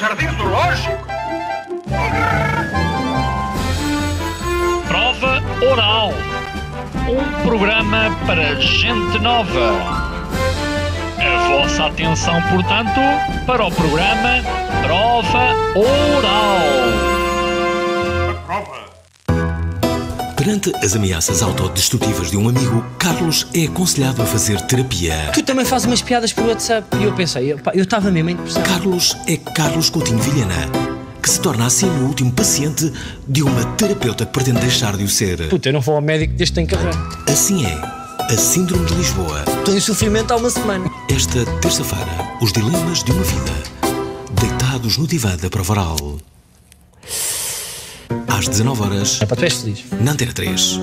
jardim zoológico? Prova Oral. Um programa para gente nova. A vossa atenção, portanto, para o programa Prova Oral. Perante as ameaças autodestrutivas de um amigo, Carlos é aconselhado a fazer terapia. Tu também fazes umas piadas pelo WhatsApp. E eu pensei, eu estava mesmo em depressão. Carlos é Carlos Coutinho Vilhena, que se torna assim o último paciente de uma terapeuta que pretende deixar de o ser. Puta, eu não vou ao médico desde que tenho carreira. Assim é. A Síndrome de Lisboa. Tenho sofrimento há uma semana. Esta terça-feira, os dilemas de uma vida. Deitados no divã da Provaral às 19 horas. É para tu és feliz. Na Antena 3.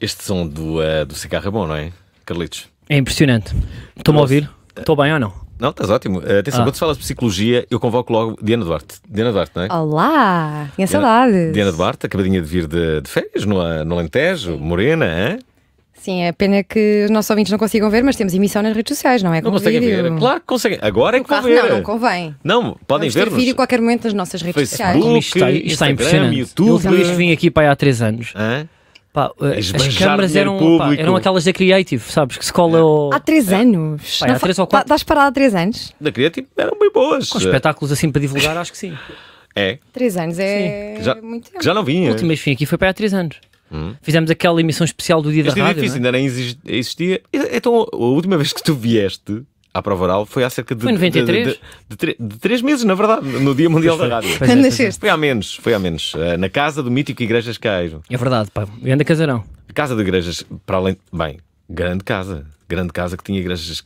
Este som do, uh, do cigarro é bom, não é, Carlitos? É impressionante. Estou-me a ouvir? Estou bem ou não? Não, estás ótimo. Eh, atenção, ah. quando falas de psicologia, eu convoco logo Diana Duarte. Diana Duarte, não é? Olá, minha saudade! Diana Duarte, acabadinha de vir de, de férias no, no Alentejo, morena, hein? sim é pena que os nossos ouvintes não consigam ver, mas temos emissão nas redes sociais, não é? Com não conseguem vídeo. ver. Claro que conseguem. Agora é que convém. Não, não convém. Não, podem ver. Ter vídeo a qualquer momento nas nossas redes sociais. isto está, isto está impressionante. YouTube. Eu vim aqui para aí há 3 anos. Hã? Pá, eh, as câmaras eram, pá, eram aquelas da Creative, sabes? Que se cola Há três é. anos. Pá, há três ou quatro. Tá, estás parado há três anos? Da Creative eram bem boas. Com espetáculos assim para divulgar, acho que sim. É. Três anos é já, muito tempo. Já não vinha. O último mês fim aqui foi para há três anos. Hum. Fizemos aquela emissão especial do dia este da rádio. Este não é? ainda nem existia. Então, a última vez que tu vieste à prova oral foi há cerca de. Foi 93? De, de, de, de três meses, na verdade, no Dia Mundial da Rádio. Pois é, Foi há menos, foi há menos. Eh, na casa do mítico Igrejas Cairo. É verdade, pá. Grande casarão. Casa de Igrejas, para além. Bem, grande casa. Grande casa que tinha igrejas de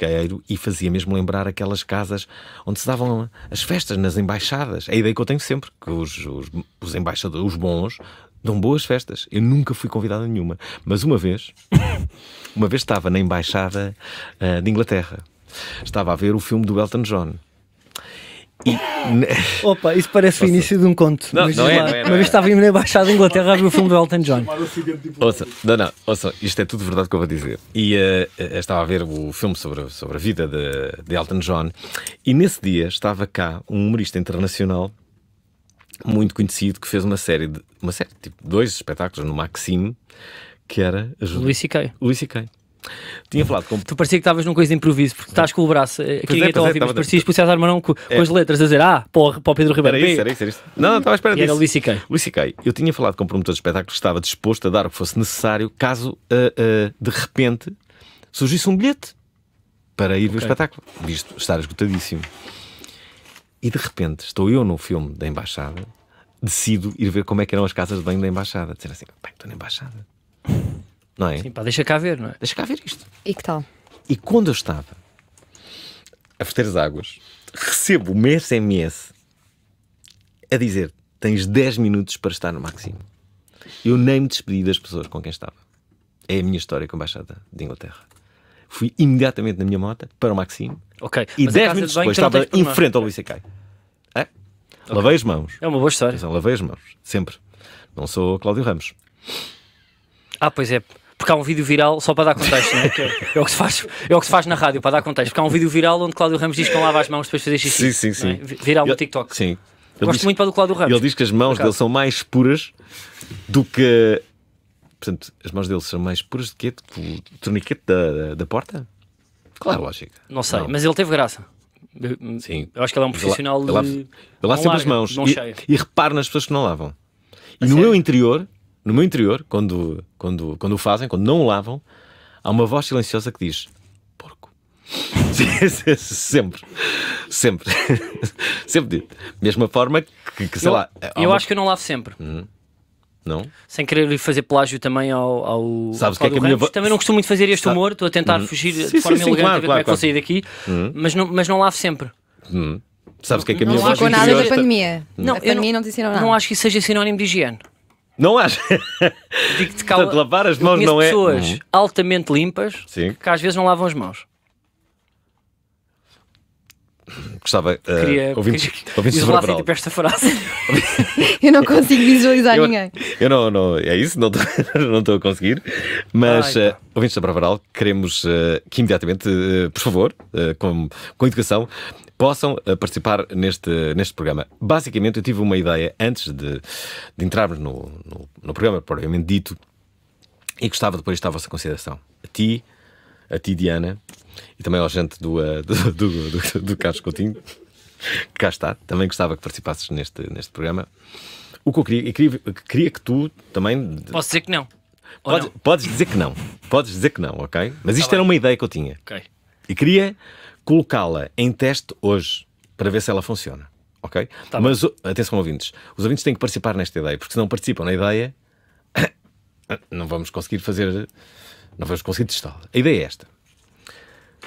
e fazia mesmo lembrar aquelas casas onde se davam as festas nas embaixadas. É a ideia que eu tenho sempre, que os, os, os embaixadores, os bons, dão boas festas. Eu nunca fui convidado a nenhuma. Mas uma vez, uma vez estava na embaixada uh, de Inglaterra. Estava a ver o filme do Elton John. E... Opa, isso parece Ouça. o início de um conto. Não, é, não é, não é, não Uma vez estava na Embaixada da Inglaterra a ver o filme do Elton John. Tipo ouça, não, não, ouçam, isto é tudo verdade que eu vou dizer. E uh, estava a ver o filme sobre, sobre a vida de, de Elton John, e nesse dia estava cá um humorista internacional muito conhecido que fez uma série de uma série, tipo, dois espetáculos no Maxime, que era ajuda. Luís Siquei. Luís Tinha falado com... Tu parecia que estavas numa coisa de improviso, porque estás com o braço aqui eh, é, então é, ouvir, mas parecias para o César Marão é. com, é. as letras a dizer ah, para para o Pedro Ribeiro. Era isso, era isso, era isso. Não, não, estava à espera disso. Era Luís Siquei. Luís Siquei. Eu tinha falado com o promotor de espetáculo que estava disposto a dar o que fosse necessário caso uh, uh, de repente surgisse um bilhete para ir okay. ver o espetáculo, visto estar esgotadíssimo. E de repente estou eu no filme da Embaixada, decido ir ver como é que eram as casas de banho da Embaixada. Dizer assim, bem, estou na Embaixada. Não é? Sim, pá, deixa cá ver, não é? Deixa cá ver isto. E que tal? E quando eu estava a ferver as águas, recebo uma SMS a dizer: tens 10 minutos para estar no máximo. Eu nem me despedi das pessoas com quem estava. É a minha história com a Embaixada de Inglaterra fui imediatamente na minha moto para o Maxime. Ok. E 10 minutos depois estava em frente ao Luís Acai. É? Okay. Lavei as mãos. É uma boa história. Então, lavei as mãos, sempre. Não sou Cláudio Ramos. Ah, pois é. Porque há um vídeo viral, só para dar contexto, não é? é, o que se faz, é o que se faz na rádio, para dar contexto. Porque há um vídeo viral onde Cláudio Ramos diz que não lava as mãos depois de fazer xixi. Sim, sim, sim. É? Viral no TikTok. Sim. Ele Gosto diz, muito para do Cláudio Ramos. Ele diz que as mãos dele são mais puras do que Portanto, as mãos dele são mais puras do que o torniquete da, da, da porta? claro lógico. lógica? Não sei, não. mas ele teve graça. Sim. Eu acho que ele é um profissional. Ele, é lava, lava sempre larga, as mãos. e, e nas pessoas que não lavam. E a no sério? meu interior, no meu interior, quando, quando, quando o fazem, quando não o lavam, há uma voz silenciosa que diz: porco. sempre. Sempre. sempre dito. Mesma forma que, que sei eu, lá. Eu uma... acho que eu não lavo sempre. Hum. Não? Sem querer fazer plágio também ao, ao Sabes ao que é que a minha... Também não costumo muito fazer este humor, estou a tentar uhum. fugir sim, de forma sim, elegante claro, a ver claro, como claro. é que vou sair daqui, uhum. mas, não, mas não lavo sempre. Uhum. Sabes o que é que a minha não voz interior... nada da pandemia. Uhum. Não, a pandemia não, não nada. Não acho que isso seja sinónimo de higiene. Não acho. Digo-te Portanto, lavar as mãos não é... pessoas uhum. altamente limpas Sim. que às vezes não lavam as mãos. Gostava. Uh, Queria ouvimos, ouvimos assim, tipo esta frase. eu não consigo visualizar eu, ninguém. Eu não, não, é isso, não estou a conseguir. Mas, uh, tá. eh, ouvintes da Bravaral, queremos uh, que imediatamente, uh, por favor, com, com educação, possam participar neste, neste programa. Basicamente, eu tive uma ideia antes de, de entrarmos no, no, no programa, propriamente dito, e gostava depois de estar a vossa consideração. A ti, a ti, Diana, e também ao gente do, uh, do, do, do, do, Carlos Coutinho, que cá está. Também gostava que participasses neste, neste programa. O que eu queria, eu queria, eu queria que tu também. Posso dizer que não. Podes, não? podes, dizer que não. Podes dizer que não, ok? Mas tá isto tá era bem. uma ideia que eu tinha. Ok. E queria colocá-la em teste hoje para ver se ela funciona. Ok? Tá Mas bem. atenção, ouvintes. Os ouvintes têm que participar nesta ideia, porque se não participam na ideia, não vamos conseguir fazer. Não vamos conseguir testá-la. A ideia é esta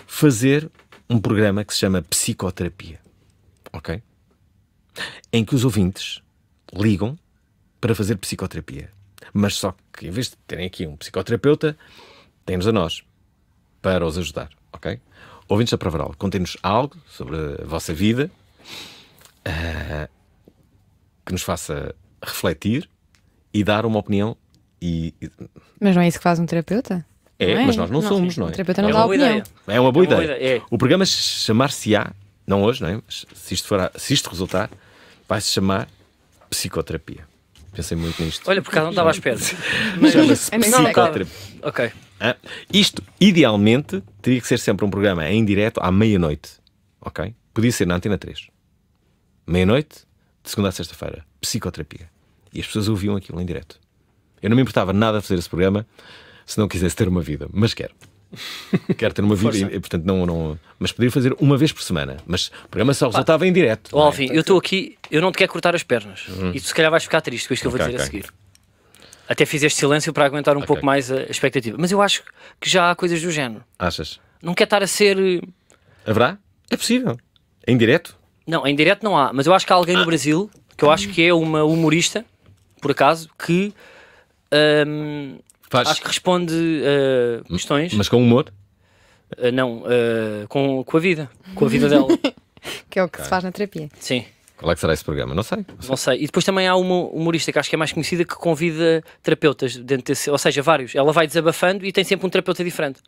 fazer um programa que se chama Psicoterapia. Ok? Em que os ouvintes ligam para fazer psicoterapia. Mas só que, em vez de terem aqui um psicoterapeuta, têm-nos a nós para os ajudar. Ok? Ouvintes da Provaral, contem-nos algo sobre a vossa vida uh, que nos faça refletir e dar uma opinião. E... Mas não é isso que faz um terapeuta? É, é, mas nós não, não somos, não é? terapeuta não é dá uma opinião. Ideia. É uma boa é ideia. ideia. É. O programa chamar-se-á, não hoje, não é? Mas se isto, for se isto resultar, vai-se chamar psicoterapia. Pensei muito nisto. Olha, por acaso não estava à espera. Mas é psicoterapia. Ok. Ah, isto, idealmente, teria que ser sempre um programa em direto à meia-noite. Ok? Podia ser na Antena 3. Meia-noite, de segunda a sexta-feira. Psicoterapia. E as pessoas ouviam aquilo em direto. Eu não me importava nada fazer esse programa se não quisesse ter uma vida, mas quero. Quero ter uma vida e, portanto, não, não. Mas poderia fazer uma vez por semana. Mas o programa só resultava em direto. É? Ó, Alvin, eu estou aqui, eu não te quero cortar as pernas. Uhum. E tu, se calhar, vais ficar triste com isto que okay, eu vou dizer okay. a seguir. Até fiz este silêncio para aguentar um okay. pouco mais a expectativa. Mas eu acho que já há coisas do género. Achas? Não quer estar a ser. Eh, Haverá? É possível. Em direto? Não, em direto não há. Mas eu acho que há alguém ah. no Brasil, que eu acho que é uma humorista, por acaso, que. Hum, Faz. Acho que responde a uh, questões. Mas com humor? Uh, não, uh, com, com a vida. Com a vida dela. que é o que se faz na terapia. Sim. Qual é que será esse programa? Não sei, não sei. Não sei. E depois também há uma humorista que acho que é mais conhecida que convida terapeutas dentro desse, ou seja, vários. Ela vai desabafando e tem sempre um terapeuta diferente.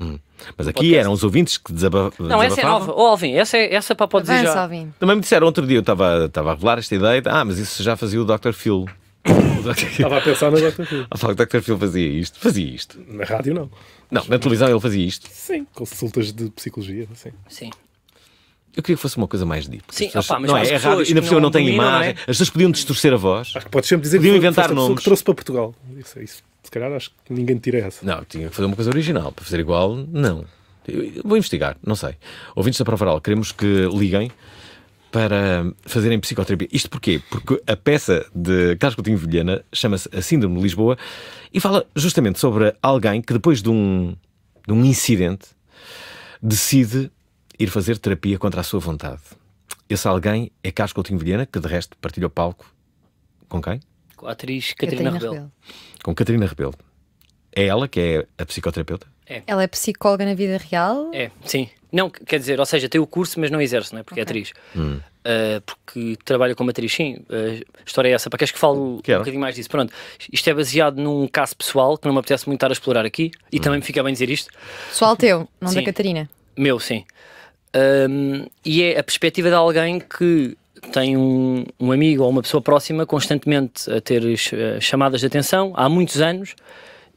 Hum. Mas aqui Podcast. eram os ouvintes que desabafavam. Não, essa é nova. Oh, Alvin, essa, é, essa é para pode dizer já. Também me disseram outro dia, eu estava a revelar esta ideia, ah, mas isso já fazia o Dr. Phil. Estava a pensar no Dr. Phil. Ah, o Dr. Phil fazia isto, fazia isto. Na rádio, não. Não, na televisão ele fazia isto. Sim, consultas de psicologia, assim. Sim. Eu queria que fosse uma coisa mais deep. Sim, pessoas, opa, mas não é, é rádio, ainda por pessoa não, não tem domina, imagem. Não é? As pessoas podiam distorcer a voz. Acho que podes sempre dizer podiam que inventar foi nomes. que trouxe para Portugal. Isso, isso. Se calhar acho que ninguém tira essa. Não, tinha que fazer uma coisa original. Para fazer igual, não. Eu vou investigar, não sei. Ouvintes da Provaral, queremos que liguem para fazerem psicoterapia. Isto porquê? Porque a peça de Carlos Coutinho Vilhena chama-se A Síndrome de Lisboa e fala justamente sobre alguém que depois de um, de um incidente decide ir fazer terapia contra a sua vontade. Esse alguém é Carlos Coutinho Vilhena, que de resto partilha o palco com quem? Com a atriz Catarina, Catarina Rebelo. Rebelo. Com Catarina Rebelo. É ela que é a psicoterapeuta? É. Ela é psicóloga na vida real? É, sim. Não, quer dizer, ou seja, tem o curso, mas não exerce, não é? Porque é okay. é atriz. Hum. Uh, porque trabalha como atriz, sim. Uh, a história é essa. Para queres que falo Quero. um bocadinho mais disso? Pronto, isto é baseado num caso pessoal que não me apetece muito estar a explorar aqui e hum. também me hum. fica bem dizer isto. Pessoal teu, não sim. da Catarina? Meu, sim. Um, e é a perspectiva de alguém que tem um, um amigo ou uma pessoa próxima constantemente a ter uh, chamadas de atenção há muitos anos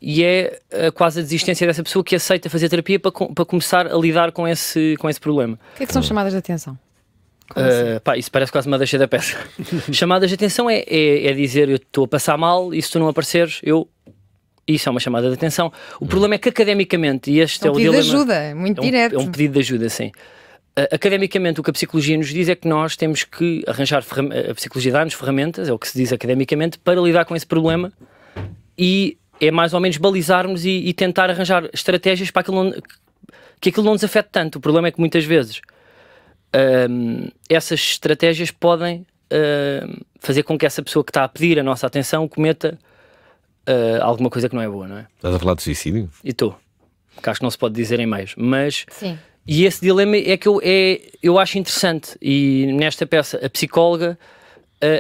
e é eh, quase a desistência dessa pessoa que aceita fazer terapia para, para começar a lidar com esse, com esse problema. O que é que são hum. chamadas de atenção? Uh, pá, isso parece quase uma deixa da peça. chamadas de atenção é, é, é dizer eu estou a passar mal e se tu não apareceres, eu. Isso é uma chamada de atenção. O hum. problema é que academicamente, e este é, um é o dilema. É, é um pedido de ajuda, muito direto. É um pedido de ajuda, sim. Uh, academicamente, o que a psicologia nos diz é que nós temos que arranjar. A psicologia dá-nos ferramentas, é o que se diz academicamente, para lidar com esse problema e é mais ou menos balizarmos e, e tentar arranjar estratégias para aquilo não, que aquilo não nos afete tanto. O problema é que muitas vezes hum, essas estratégias podem hum, fazer com que essa pessoa que está a pedir a nossa atenção cometa hum, alguma coisa que não é boa, não é? Estás a falar de suicídio? E estou. Que acho que não se pode dizer em mais. mas. Sim. E esse dilema é que eu, é, eu acho interessante. E nesta peça, a psicóloga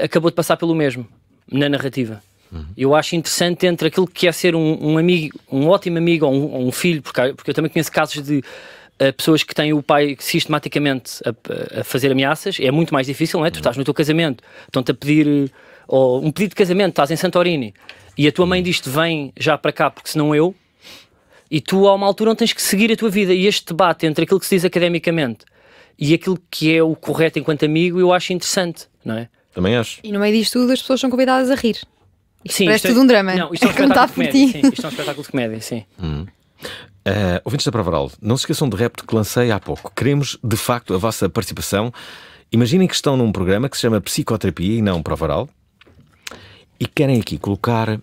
acabou de passar pelo mesmo, na narrativa. Uhum. Eu acho interessante entre aquilo que é ser um, um amigo, um ótimo amigo ou um, ou um filho, porque, porque eu também conheço casos de uh, pessoas que têm o pai sistematicamente a, a, fazer ameaças, é muito mais difícil, não é? Uhum. Tu estás no teu casamento, estão-te a pedir eh, ou um pedido de casamento, estás em Santorini e a tua mãe diz-te vem já para cá porque senão eu, e tu a uma altura não tens que seguir a tua vida. E este debate entre aquilo que se diz academicamente e aquilo que é o correto enquanto amigo, eu acho interessante, não é? Também acho. E no meio disto tudo as pessoas são convidadas a rir. Sim, Parece é tudo é, um drama. Não, isto é um tá espetáculo comédia. Sim, isto é um espetáculo de comédia, sim. Hum. Uh, ouvintes da Pravaral, não se esqueçam do repto que lancei há pouco. Queremos, de facto, a vossa participação. Imaginem que estão num programa que se chama Psicoterapia e não Provaral e querem aqui colocar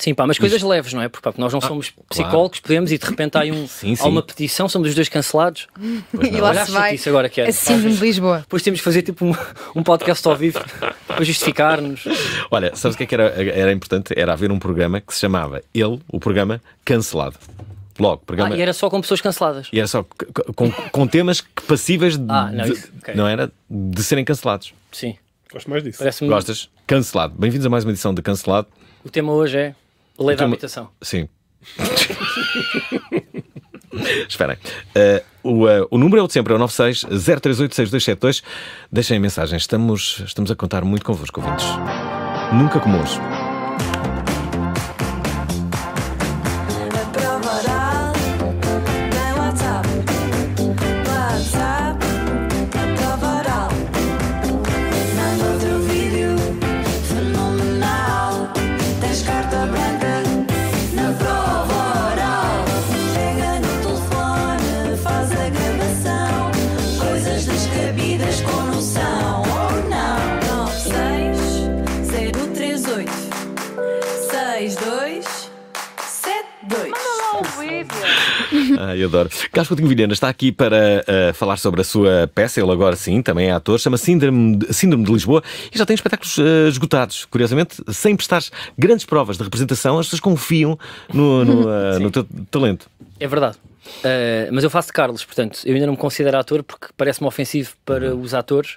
Sim, pá, mas coisas Isto... leves, não é? Porque, pá, porque nós não ah, somos psicólogos, claro. podemos e de repente há, um, sim, sim. há uma petição, somos os dois cancelados. E lá Olha se vai. Isso agora que é. Síndrome de Lisboa. Depois temos que fazer tipo um, um podcast ao vivo para justificar-nos. Olha, sabes o que é que era, era importante? Era haver um programa que se chamava Ele, o programa Cancelado logo. Programa... Ah, e era só com pessoas canceladas. E era só com, com temas passíveis de, ah, não, isso, okay. não era de serem cancelados. Sim. Gosto mais disso. Gostas? Cancelado. Bem-vindos a mais uma edição de Cancelado. O tema hoje é Lei da habitação. Sim. Esperem. Uh, o, uh, o número é o de sempre, é o 96 038 6272. Deixem mensagens, estamos, estamos a contar muito convosco, ouvintes. Nunca como hoje. Ai, ah, adoro. Carlos Coutinho Vilhena está aqui para uh, falar sobre a sua peça, ele agora sim, também é ator, chama Síndrome Síndrome de Lisboa e já tem espetáculos uh, esgotados. Curiosamente, sem prestar grandes provas de representação, as pessoas confiam no, no, uh, no teu talento. É verdade. mas eu faço de Carlos, portanto, eu ainda não me considero ator porque parece-me ofensivo para uhum. os atores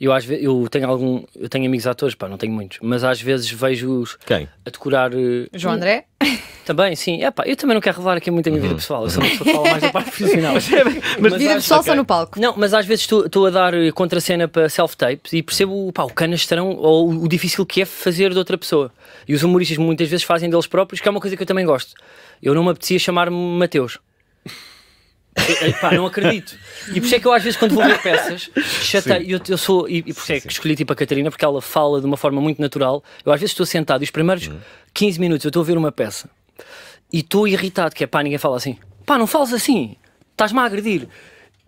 eu às vezes eu tenho algum eu tenho amigos atores pá não tenho muitos mas às vezes vejo os a decorar eh, João André também, sim. Epá, eu também não quero revelar aqui muito a minha vida uhum, pessoal, eu sou uhum. uma pessoa que fala mais da parte profissional. mas, mas, vida pessoal okay. só no palco. Não, mas às vezes estou a dar eh, contracena para self-tapes e percebo pá, o canastrão ou o difícil que é fazer de outra pessoa. E os humoristas muitas vezes fazem deles próprios, que é uma coisa que eu também gosto. Eu não me apetecia chamar-me Mateus. pá, não acredito. E por isso é que eu às vezes quando vou ver peças, chatei, eu, eu sou, e, e por isso é que escolhi tipo a Catarina, porque ela fala de uma forma muito natural. Eu às vezes estou sentado e os primeiros 15 uhum. minutos eu estou a ver uma peça e estou irritado, que é pá, ninguém fala assim. Pá, não falas assim, estás-me a agredir.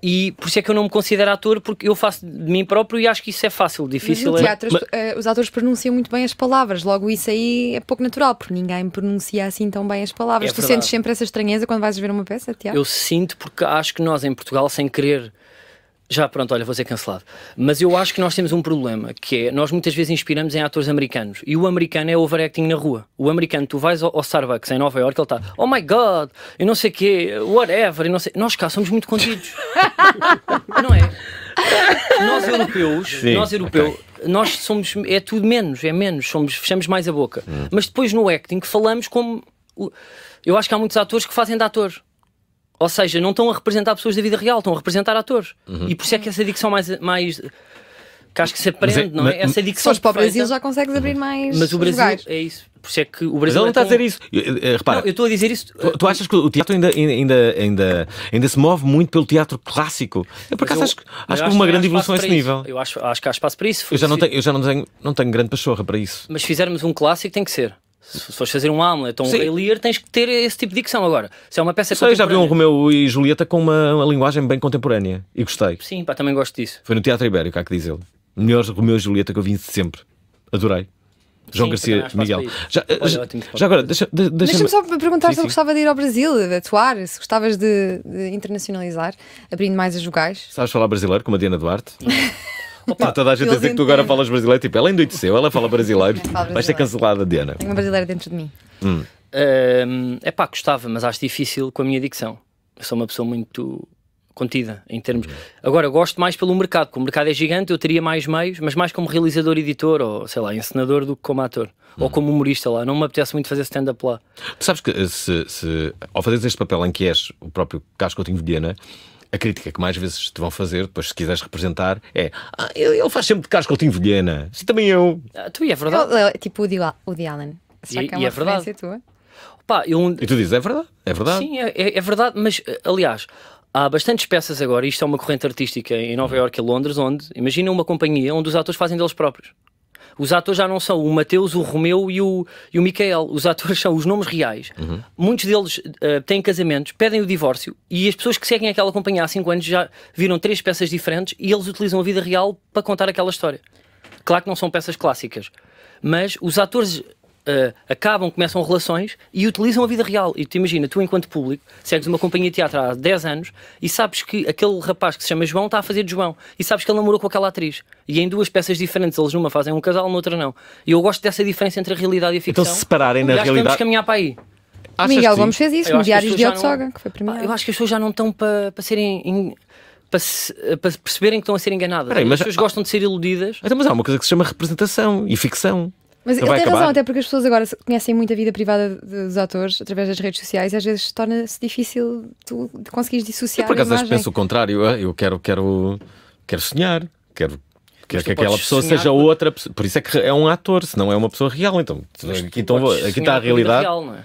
E por isso é que eu não me considero ator, porque eu faço de mim próprio e acho que isso é fácil, difícil. É- Mas no teatro, é... os, os atores pronunciam muito bem as palavras, logo isso aí é pouco natural, porque ninguém pronuncia assim tão bem as palavras. É tu verdade. sentes sempre essa estranheza quando vais ver uma peça teatro? Eu sinto, porque acho que nós em Portugal, sem querer já, pronto, olha, vou ser cancelado. Mas eu acho que nós temos um problema, que é, nós muitas vezes inspiramos em atores americanos, e o americano é overacting na rua. O americano, tu vais ao, ao Starbucks em Nova York, ele está, oh my God, e não sei o quê, whatever, e não sei... Nós cá somos muito contidos. não é? Nós europeus, Sim, nós europeus, okay. nós somos, é tudo menos, é menos, somos, fechamos mais a boca. Hum. Mas depois no acting falamos como... Eu acho que há muitos atores que fazem de ator. Ou seja, não estão a representar pessoas da vida real, estão a representar atores. Uhum. E por isso é que essa dicção mais. mais que acho que se aprende, mas, é- não é? Mas, essa dicção. Mas para o Brasil já consegues abrir uhum. mais. Mas o Brasil lugares. é isso. Por isso é que o Brasil. Mas ele não é está a dizer isso. Eu, eh, eh, repara. eu estou a dizer isso. Tu, tu, achas que o teatro ainda, ainda, ainda, ainda se move muito pelo teatro clássico? Eu, por acaso, eu, acho, acho que houve uma grande evolução a esse nível. Eu acho, acho que há espaço para isso. Eu já, não tenho, eu já não tenho, não tenho grande pachorra para isso. Mas se fizermos um clássico, tem que ser. Se fores fazer um Hamlet ou um Rei Lear, tens que ter esse tipo de dicção agora. Se é uma peça sei, já vi um Romeu e Julieta com uma, uma linguagem bem contemporânea e gostei. Sim, pá, também gosto disso. Foi no Teatro Ibérico, há que dizer. melhor Romeu e Julieta que eu vi sempre. Adorei. João Sim, Garcia Miguel. Já, Olha, já, ótimo, já agora, deixa-me deixa deixa só perguntar sim, se eu gostava de ir ao Brasil, de atuar, se gostavas de, de internacionalizar, abrindo mais as jogais. Sabes falar brasileiro, como a Diana Duarte? Opa, toda a gente a dizer que tu agora falas brasileiro. Tipo, ela endoideceu, é ela fala brasileiro. Vai ser cancelada, Diana. tem uma brasileira dentro de mim. Hum. Uh, é pá, gostava, mas acho difícil com a minha dicção. Eu sou uma pessoa muito contida em termos. Agora, gosto mais pelo mercado, porque o mercado é gigante, eu teria mais meios, mas mais como realizador, editor ou sei lá, encenador do que como ator ou uhum. como humorista lá. Não me apetece muito fazer stand-up lá. Tu sabes que eh, se, se, ao fazeres este papel em que és o próprio Casco Coutinho de Diana, a crítica que mais vezes te vão fazer, depois se quiseres representar, é ah, ele faz sempre de Carlos Coutinho Vilhena. se também eu. Ah, tu, e é verdade. Eu, eu, tipo o Woody Allen. Será e, que é uma é verdade. tua? Opa, eu... E tu dizes, é verdade, é verdade. Sim, é, é, é verdade, mas eh, aliás, há bastantes peças agora, isto é uma corrente artística em Nova uhum. Iorque e Londres, onde, imagina uma companhia onde os atores fazem deles próprios. Os atores já não são o Mateus, o Romeu e o, e o Os atores são os nomes reais. Uhum. Muitos deles uh, têm casamentos, pedem o divórcio e as pessoas que seguem aquela companhia há 5 anos já viram três peças diferentes e eles utilizam a vida real para contar aquela história. Claro que não são peças clássicas, mas os atores uh, acabam, começam relações e utilizam a vida real. E tu imagina, tu enquanto público, segues uma companhia de teatro há 10 anos e sabes que aquele rapaz que se chama João está a fazer de João e sabes que ele namorou com aquela atriz. E em duas peças diferentes, eles numa fazem um casal, noutra não. E eu gosto dessa diferença entre a realidade e a ficção. Então se separarem na realidade... Temos que caminhar para aí. Achas Miguel Gomes fez isso, no Diários de Otsoga, não... que foi primeiro. Eu acho que as pessoas já não estão para pa serem... In para, perceberem que estão a ser enganadas. Peraí, mas, as pessoas gostam de ser iludidas. Então, mas há uma coisa que se chama representação e ficção. Mas então ele tem acabar. razão, até porque as pessoas agora conhecem muito a vida privada dos atores através das redes sociais e às vezes torna-se difícil tu conseguires dissociar. Eu por acaso penso o contrário, eu quero, quero, quero sonhar, quero quer que aquela pessoa sonhar, seja outra pessoa. Por isso é que é um ator, se não é uma pessoa real. Então, aqui, então aqui está a realidade. Real, não é?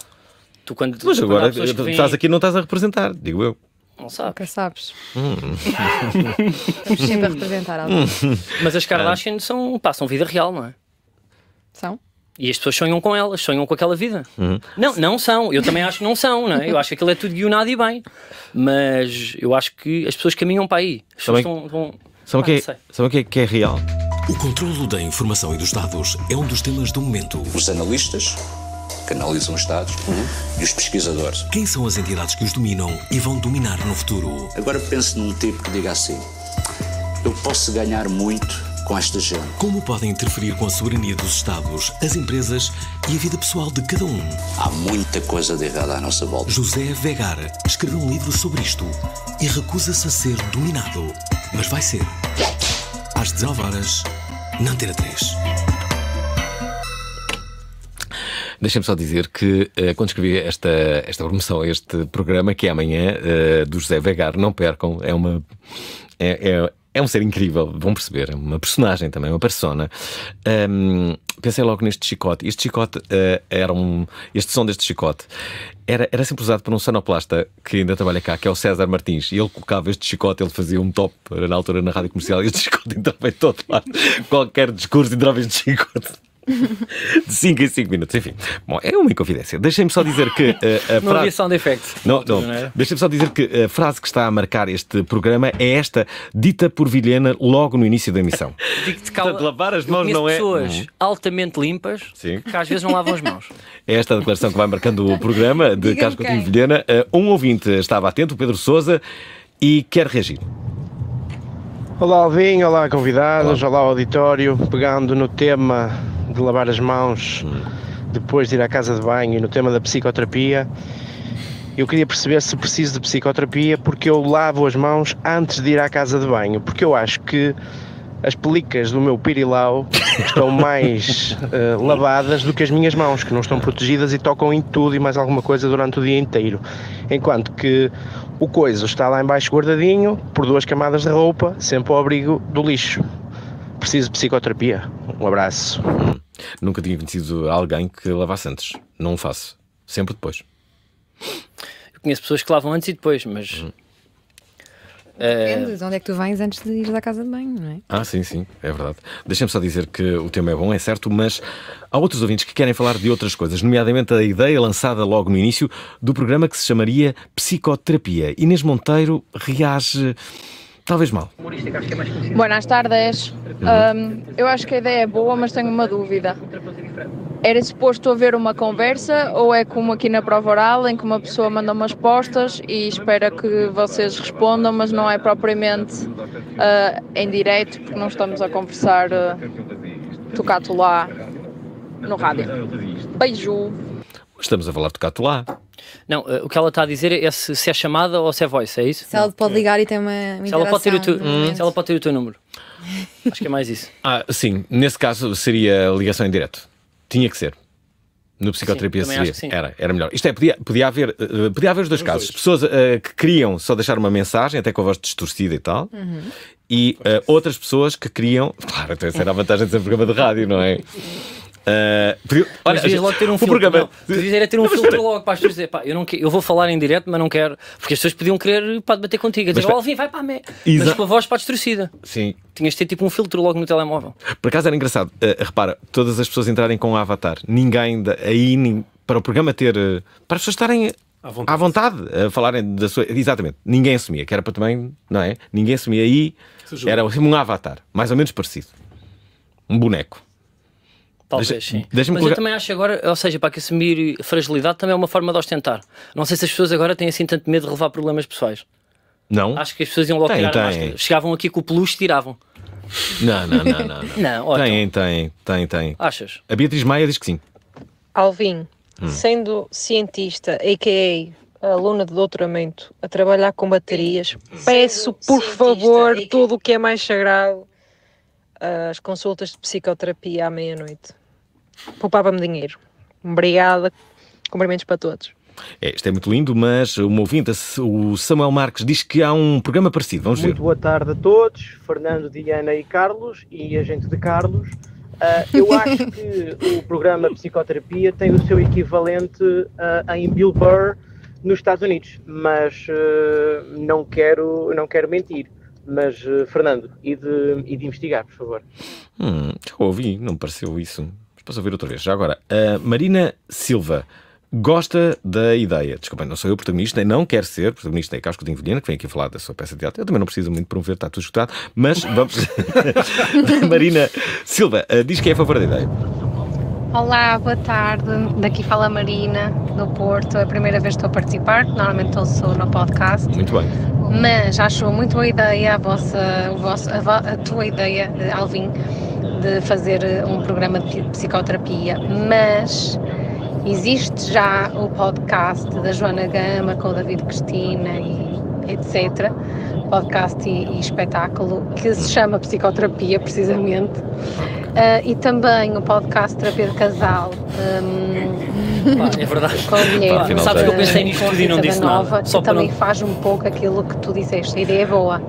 tu, quando, Mas tu, agora quando vem... estás aqui não estás a representar, digo eu. Não sabe. Nunca sabes. Estamos hum. sempre a representar alguém. Hum. Mas as Kardashian são, pá, são vida real, não é? São? E as pessoas sonham com elas, sonham com aquela vida. Uhum. Não, não são. Eu também acho que não são, não é? Eu acho que aquilo é tudo guionado e bem. Mas eu acho que as pessoas caminham para aí. As pessoas estão, vão... São ah, é- o que, ah, é que, que é real. O controlo da informação e dos dados é um dos temas do momento. Os analistas que analisam os dados uhum. e os pesquisadores. Quem são as entidades que os dominam e vão dominar no futuro? Agora pense num tipo que diga assim: eu posso ganhar muito com esta gente. Como podem interferir com a soberania dos Estados, as empresas e a vida pessoal de cada um? Há muita coisa de errada à nossa volta. José Vegar escreveu um livro sobre isto e recusa-se a ser dominado. Mas vai ser. Às 19 horas, na Antena 3. Deixem-me só dizer que eh, quando escrevi esta, esta promoção, este programa, que é amanhã, eh, do José Vegar, não percam, é uma. É, é, é um ser incrível, vão perceber, é uma personagem também, uma persona. Um, pensei logo neste chicote. Este chicote uh, era um. Este som deste chicote era, era sempre usado por um sonoplasta que ainda trabalha cá, que é o César Martins. E ele colocava este chicote, ele fazia um top na altura na rádio comercial e este chicote entrava em todo lado. Qualquer discurso entrava este chicote. De 5 em 5 minutos, enfim. Bom, é uma inconfidência. Deixem-me só dizer que. Uh, a não frase... sound effect. Não, não. não Deixem-me só dizer que a frase que está a marcar este programa é esta, dita por Vilhena logo no início da emissão. Digo-te calma. Portanto, lavar as mãos não é. pessoas uhum. altamente limpas Sim. que às vezes não lavam as mãos. É esta a declaração que vai marcando o programa de Carlos Coutinho Vilhena. Uh, um ouvinte estava atento, o Pedro Souza, e quer reagir. Olá Alvin, olá convidados, olá. olá auditório. Pegando no tema de lavar as mãos hum. depois de ir à casa de banho e no tema da psicoterapia, eu queria perceber se preciso de psicoterapia porque eu lavo as mãos antes de ir à casa de banho, porque eu acho que as pelicas do meu pirilau estão mais uh, lavadas do que as minhas mãos, que não estão protegidas e tocam em tudo e mais alguma coisa durante o dia inteiro. Enquanto que o coiso está lá embaixo guardadinho, por duas camadas de roupa, sempre ao abrigo do lixo. Preciso de psicoterapia. Um abraço. Hum. Nunca tinha conhecido alguém que lavasse antes. Não o faço. Sempre depois. Eu conheço pessoas que lavam antes e depois, mas... Hum é, Depende de onde é que tu vens antes de ir da casa de banho, não é? Ah, sim, sim, é verdade. Deixa-me só dizer que o tema é bom, é certo, mas há outros ouvintes que querem falar de outras coisas, nomeadamente a ideia lançada logo no início do programa que se chamaria Psicoterapia. Inês Monteiro reage. Talvez mal. É Boas tardes. Uhum. Um, eu acho que a ideia é boa, mas tenho uma dúvida era suposto haver uma conversa ou é como aqui na prova oral em que uma pessoa manda umas postas e espera que vocês respondam, mas não é propriamente uh, em direto, porque não estamos a conversar uh, ah, tocato lá no rádio. Beijo! Estamos a falar de tocato lá. Não, ah, o que ela está a dizer é se, se é chamada ou se é voice, é isso? Se ela pode ligar e tem uma, interação. se ela pode ter o hum, Se ela pode ter o teu número. Acho que é mais isso. Ah, sim. Nesse caso seria ligação em direto. Tinha que ser. No psicoterapia Sim, seria. Era, era melhor. Isto é, podia, podia, haver, eh, eh, podia haver os dois casos. Dois. Pessoas uh, que queriam só deixar uma mensagem, até com a voz distorcida e tal, uhum. e uh, outras pessoas que queriam. Claro, essa então era a vantagem de ser programa de rádio, não é? Uh, olha, logo ter um filtro. Programa... era ter um não, filtro logo para as pessoas dizer, pá, eu, não que, eu vou falar em direto, mas não quero. Porque as pessoas podiam querer pá, bater contigo. Dizer, mas, Alvin, vai para a me... Exa... Mas com a voz para a distorcida. Sim. Tinhas de ter tipo um filtro logo no telemóvel. Por acaso era engraçado. Uh, repara, todas as pessoas entrarem com um avatar. Ninguém da, aí, nin... para o programa ter. Uh, para as pessoas estarem. À vontade. à vontade, a falarem da sua. Exatamente, ninguém assumia, que era para também, não é? Ninguém assumia. Aí era assim um avatar, mais ou menos parecido. Um boneco. Talvez, sim. Mas colocar... eu também acho agora, ou seja, para que assumir fragilidade também é uma forma de ostentar. Não sei se as pessoas agora têm assim tanto medo de levar problemas pessoais. Não? Acho que as pessoas iam logo tem, tirar tem. Chegavam aqui com o peluche e tiravam. Não, não, não, não. não. não tem, então. tem, tem, tem. Achas? A Beatriz Maia diz que sim. Alvin, hum. sendo cientista, a.k.a. aluna de doutoramento, a trabalhar com baterias, peço, por favor, tudo o que é mais sagrado, ah, as consultas de psicoterapia à meia-noite poupava-me dinheiro. Obrigada, cumprimentos para todos. É, isto é muito lindo, mas o meu ouvinte, o Samuel Marques, diz que há um programa parecido. Vamos muito ver. boa tarde a todos, Fernando, Diana e Carlos, e a gente de Carlos. Uh, eu acho que o programa Psicoterapia tem o seu equivalente uh, em Bill Burr nos Estados Unidos, mas uh, não, quero, não quero mentir. Mas, Fernando, e de, e de investigar, por favor. Hum, ouvi, não pareceu isso. Posso ouvir outra vez, já agora. A Marina Silva gosta da ideia. Desculpem, não sou eu protagonista, não quero ser protagonista. É casco de Vilhena, que vem aqui falar da sua peça de teatro. Eu também não preciso muito promover, está tudo escutado. Mas vamos... Marina Silva eh, diz que é a favor da ideia. Olá, boa tarde. Daqui fala a Marina, do Porto. É a primeira vez que estou a participar, normalmente sou no podcast. Muito bem. Mas acho muito boa ideia a, vossa, a, a tua ideia, eh, Alvin, de fazer eh, um programa de psicoterapia. Mas existe já o podcast da Joana Gama com o David Cristina e etc podcast e, e espetáculo que se chama Psicoterapia, precisamente. Uh, e também o podcast Terapia de Casal. Um, ehm, Pá, é verdade. Com a mulher, Pá, sabes que eu pensei é nisto tudo e não disse nada. Nova, Só que também não... faz um pouco aquilo que tu disseste, a ideia é boa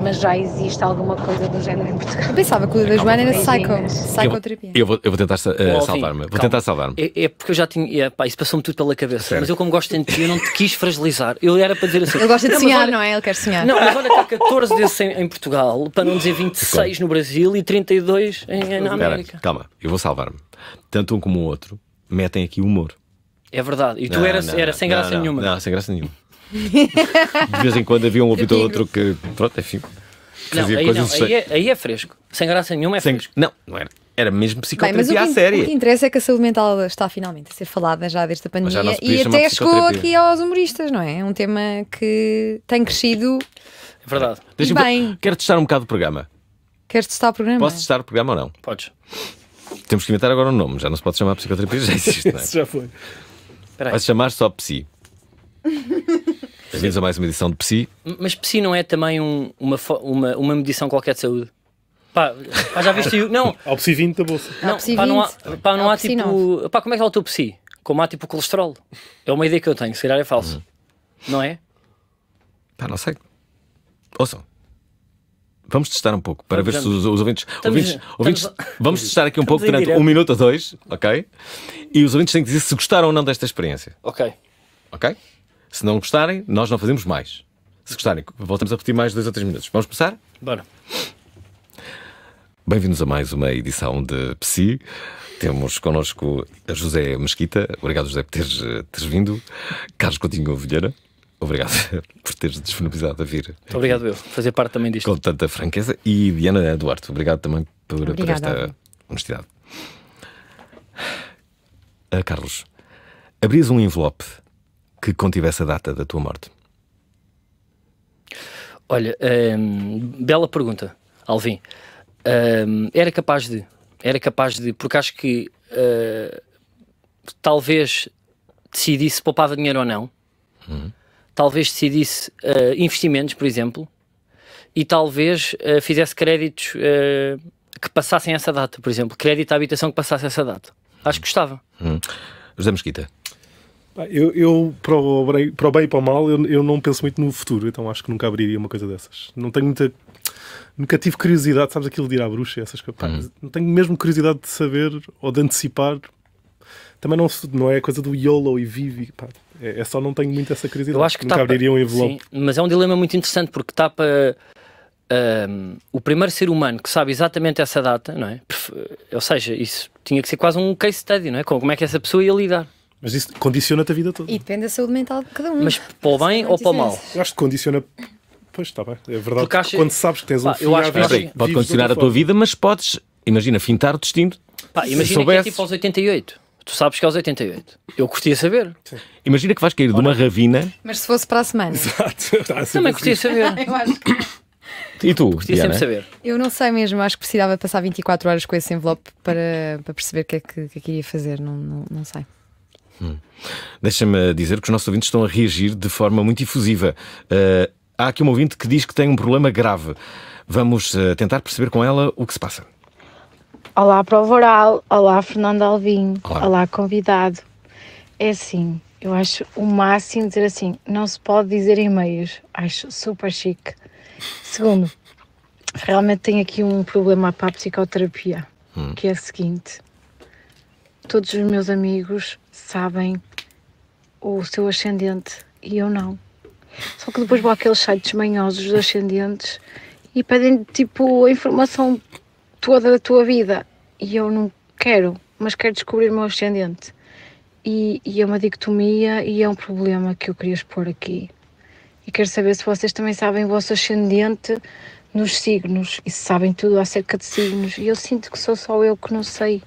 mas já existe alguma coisa do género em Portugal. Eu pensava que o da Joana era psycho, psicoterapia. Eu vou, eu vou tentar eh, uh, salvar-me. Vou tentar salvar-me. É, é, porque eu já tinha. É, pá, isso passou-me tudo pela cabeça. Certo. Mas eu, como gosto de ti, eu não te quis fragilizar. Eu era para dizer assim. Ele gosta de sonhar, olha, não é? Ele quer sonhar. Não, mas olha, está 14 desses em, em, Portugal, para não dizer 26 no Brasil e 32 em, na América. Pera, calma, eu vou salvar-me. Tanto um como o outro metem aqui humor. É verdade. E tu não, eras, não, era sem graça não, nenhuma. Não, sem graça nenhuma. De vez em quando havia um ouvido ou outro que, pronto, enfim, não, fazia aí coisas. Não, aí, é, aí é fresco. Sem graça nenhuma é Sem- fresco. Não, não era. Era mesmo psicoterapia à séria. o que interessa é que a saúde mental está finalmente a ser falada já desde a pandemia e até chegou aqui aos humoristas, não é? É um tema que tem crescido. É verdade. deixa Bem. Quero testar um bocado o programa. Queres testar o programa? Posso testar o programa ou não? Podes. Temos que inventar agora um nome, já não se pode chamar psicoterapia, já existe, não é? já foi. Vai se chamar só Psi. Bem-vindos a é mais uma edição de PSI. Mas PSI não é também um, uma, uma, uma medição qualquer de saúde? Pá, pá já viste? não. Ao PSI 20 da bolsa. Não, PSI pá, não há, pá, não há tipo. Pá, como é que é o teu PSI? Como há tipo colesterol. É uma ideia que eu tenho, se calhar é falso. Uhum. Não é? Pá, não sei. Ouçam. Vamos testar um pouco para ver se os, os ouvintes. Estamos, ouvintes, estamos, ouvintes estamos, vamos testar aqui um pouco durante um minuto ou dois, ok? E os ouvintes têm que dizer se gostaram ou não desta experiência. Ok. Ok? Se não gostarem, nós não fazemos mais. Se gostarem, voltamos a repetir mais dois ou três minutos. Vamos começar? Bora. Bem-vindos a mais uma edição de Psi. Temos connosco José Mesquita. Obrigado, José, por teres, eh, teres vindo. Carlos Coutinho Vilheira. Obrigado por teres disponibilizado a vir. Obrigado eu, fazer parte também disto. Com tanta franqueza. E Diana Duarte, obrigado também por, Obrigada, por esta honestidade. Ah, Carlos, abrias um envelope que contivesse a data da tua morte? Olha, hum, bela pergunta, Alvin. Hum, era capaz de, era capaz de, porque acho que uh, talvez decidisse se poupava dinheiro ou não, uhum. talvez decidisse uh, investimentos, por exemplo, e talvez uh, fizesse créditos que passassem essa data, por exemplo, crédito à habitação que passasse essa data. Acho que gostava. Uhum. José Mesquita. Eu, eu para, o bem, para o bem e para o mal, eu, eu não penso muito no futuro, então acho que nunca abriria uma coisa dessas. Não tenho muita. Nunca tive curiosidade, sabes aquilo de ir à bruxa, essas coisas. Hum. Não tenho mesmo curiosidade de saber ou de antecipar. Também não, não é coisa do YOLO e vive. Pá, é, é, só não tenho muito essa curiosidade. Eu acho que nunca tapa, abriria um envelope. Sim, mas é um dilema muito interessante porque tapa. Um, o primeiro ser humano que sabe exatamente essa data, não é? Ou seja, isso tinha que ser quase um case study, não é? Como é que essa pessoa ia lidar? Mas isso condiciona-te a vida toda. E depende da saúde mental de cada um. Mas para o bem é ou para o mal? Eu acho que condiciona. Pois está bem, é verdade. Porque Quando sabes que tens um filho, eu acho que acho... pode condicionar a tua vida, mas podes, imagina, fintar o destino. Pá, imagina soubesse... que é tipo aos 88. Tu sabes que é aos 88. Eu curtia saber. Sim. Imagina que vais cair Ora. de uma ravina. Mas se fosse para a semana. Exato. Tá, Também curtia saber. eu acho que... E tu? Curtia sempre saber. Eu não sei mesmo, acho que precisava passar 24 horas com esse envelope para, para perceber o que é que, que, é que iria fazer. Não, não, não sei. Hum. Deixa-me dizer que os nossos ouvintes estão a reagir de forma muito efusiva. Uh, há aqui um ouvinte que diz que tem um problema grave. Vamos uh, tentar perceber com ela o que se passa. Olá, Prova Oral. Olá, Fernando Alvim. Olá. Olá, convidado. É assim, eu acho o máximo dizer assim: não se pode dizer em meios. Acho super chique. Segundo, realmente tem aqui um problema para a psicoterapia, hum. que é o seguinte: todos os meus amigos sabem o seu ascendente e eu não. Só que depois vão aqueles sites manhosos dos ascendentes e pedem tipo a informação toda da tua vida e eu não quero, mas quero descobrir o meu ascendente. E, e é uma dicotomia e é um problema que eu queria expor aqui. E quero saber se vocês também sabem o vosso ascendente nos signos e se sabem tudo acerca de signos. E eu sinto que sou só eu que não sei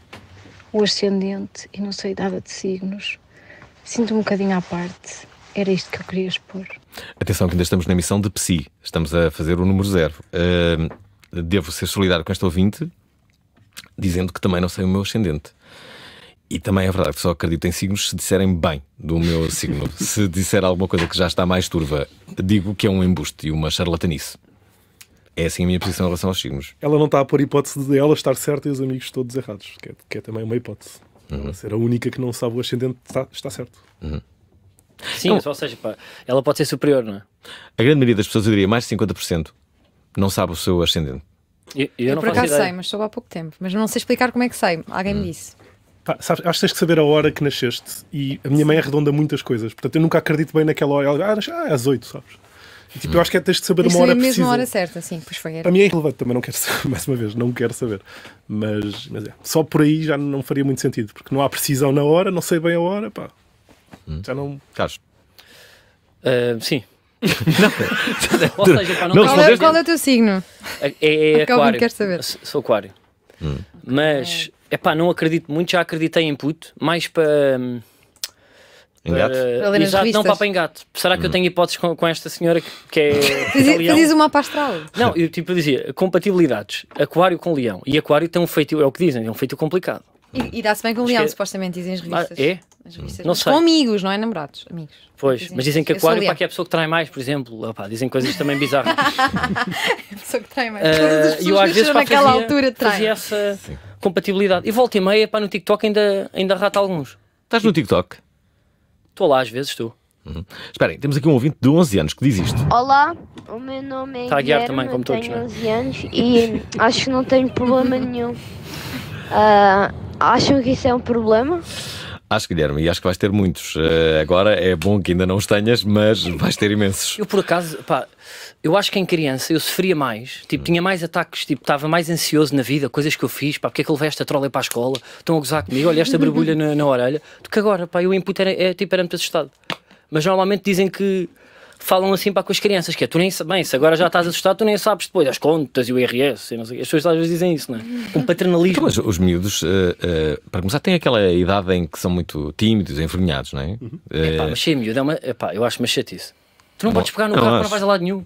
o ascendente e não sei, nada de signos. Sinto-me um bocadinho à parte. Era isto que eu queria expor. Atenção, que ainda estamos na missão de Psi. Estamos a fazer o número zero. Uh, devo ser solidário com este ouvinte, dizendo que também não sei o meu ascendente. E também é verdade que só acredito em signos se disserem bem do meu signo. se disser alguma coisa que já está mais turva, digo que é um embuste e uma charlatanice. É assim a minha posição em relação aos signos. Ela não está a pôr hipótese de ela estar certa e os amigos todos errados, que é, que é também uma hipótese. Uhum. Ser a única que não sabe o ascendente está, está certo. Uhum. Sim, então, ou seja, pá, ela pode ser superior, não é? A grande maioria das pessoas, eu diria mais de 50%, não sabe o seu ascendente. Eu, eu, eu por acaso ideia. sei, mas soube há pouco tempo. Mas não sei explicar como é que sei. Alguém hum. me disse. Pá, sabes, acho que tens que saber a hora que nasceste. E a minha mãe arredonda muitas coisas. Portanto, eu nunca acredito bem naquela hora. Ela ah, ah, às oito, sabes? E tipo, eu acho que é tens de saber uma é hora mesmo precisa. hora certa, sim, pois foi. Era. Para mim é irrelevante, também não quero saber, mais uma vez, não quero saber. Mas, mas é, só por aí já não faria muito sentido, porque não há precisão na hora, não sei bem a hora, pá. Hum. Já não. caso Uh, ah, sim. não. seja, pá, não qual, é, qual é o teu signo? É, é aquário. Quer saber. Sou aquário. Hum. Mas, é pá, não acredito muito, já acreditei em puto, mais para. Hum, em gato? Eh, para... Exato, revistas. não papo em gato. Será que hum. eu uhum. tenho hipóteses com, com, esta senhora que é. diz uma pastral. Não, eu tipo dizia compatibilidades: aquário com leão. E aquário tem um feito, é o que dizem, é um feito complicado. E, e dá-se bem com leão, supostamente, dizem as ah, revistas. Ah, é? Não sei. Com amigos, não é? Namorados, amigos. Pois, dizem mas dizem que assim, aquário é para que é a pessoa que trai mais, por exemplo. Opa, dizem coisas também bizarras. É a pessoa que trai mais. Uh, eu às vezes naquela fazia, altura trai. fazia essa Sim. compatibilidade. E volta e meia, para no TikTok ainda, ainda rata alguns. Estás no TikTok? Estou lá, às vezes estou. Uhum. Esperem, temos aqui um ouvinte de 11 anos que diz isto. Olá, o meu nome é Está a guiar Guilherme, também, como todos, tenho né? 11 anos e acho que não tenho problema nenhum. Uh, acham que isso é um problema? Acho, Guilherme, e acho que vais ter muitos. Uh, agora é bom que ainda não os tenhas, mas vais ter imensos. Eu, por acaso, pá, eu acho que em criança eu sofria mais. Tipo, hum. tinha mais ataques, tipo, estava mais ansioso na vida, coisas que eu fiz, pá, porque é que eu levei esta trola para a escola? Estão a gozar comigo, olha esta barbulha na, na orelha. Do que agora, pá, eu input era, é, tipo, era muito assustado. Mas normalmente dizem que falam assim para com as crianças, que é, tu nem bem, se agora já estás assustado, tu nem sabes depois as contas e o IRS, e não sei, as pessoas às vezes dizem isso, não é? Um uhum. paternalismo. Então, mas os miúdos, uh, uh, para começar, têm aquela idade em que são muito tímidos, envergonhados, não é? Uhum. Eh, epá, mas ser miúdo é uma, eu acho uma chatice. Tu não Bom, podes pegar no carro para não vais a lado nenhum.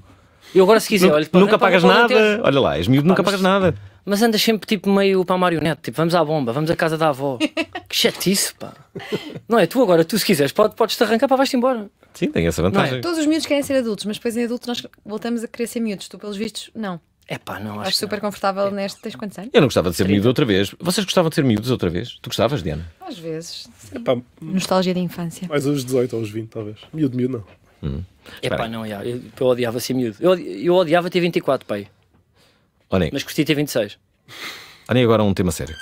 Eu agora se quiser, olha, nunca pagas nada. Olha lá, és miúdo, nunca pagas nada. Mas andas sempre tipo meio para a marionete, tipo, vamos à bomba, vamos à casa da avó. que chatice, pá. Não é? Tu agora, tu se quiseres, podes-te arrancar para vais-te embora. Sim, tem essa vantagem. É? Todos os miúdos querem ser adultos, mas depois em adulto nós voltamos a querer ser miúdos. Tu, pelos vistos, não. É pá, não acho. Estás super confortável neste. Tens quantos anos? Eu não gostava de ser miúdo outra vez. Vocês gostavam de ser miúdos outra vez? Tu gostavas, Diana? Às vezes. Epá, Nostalgia da infância. Mais aos 18, aos 20, talvez. Miúdo, miúdo, não. Hum. É pá, não, eu, eu odiava ser miúdo. Eu, eu odiava ter 24, pai. Olhem. Mas de ter 26. Olhem agora um tema sério.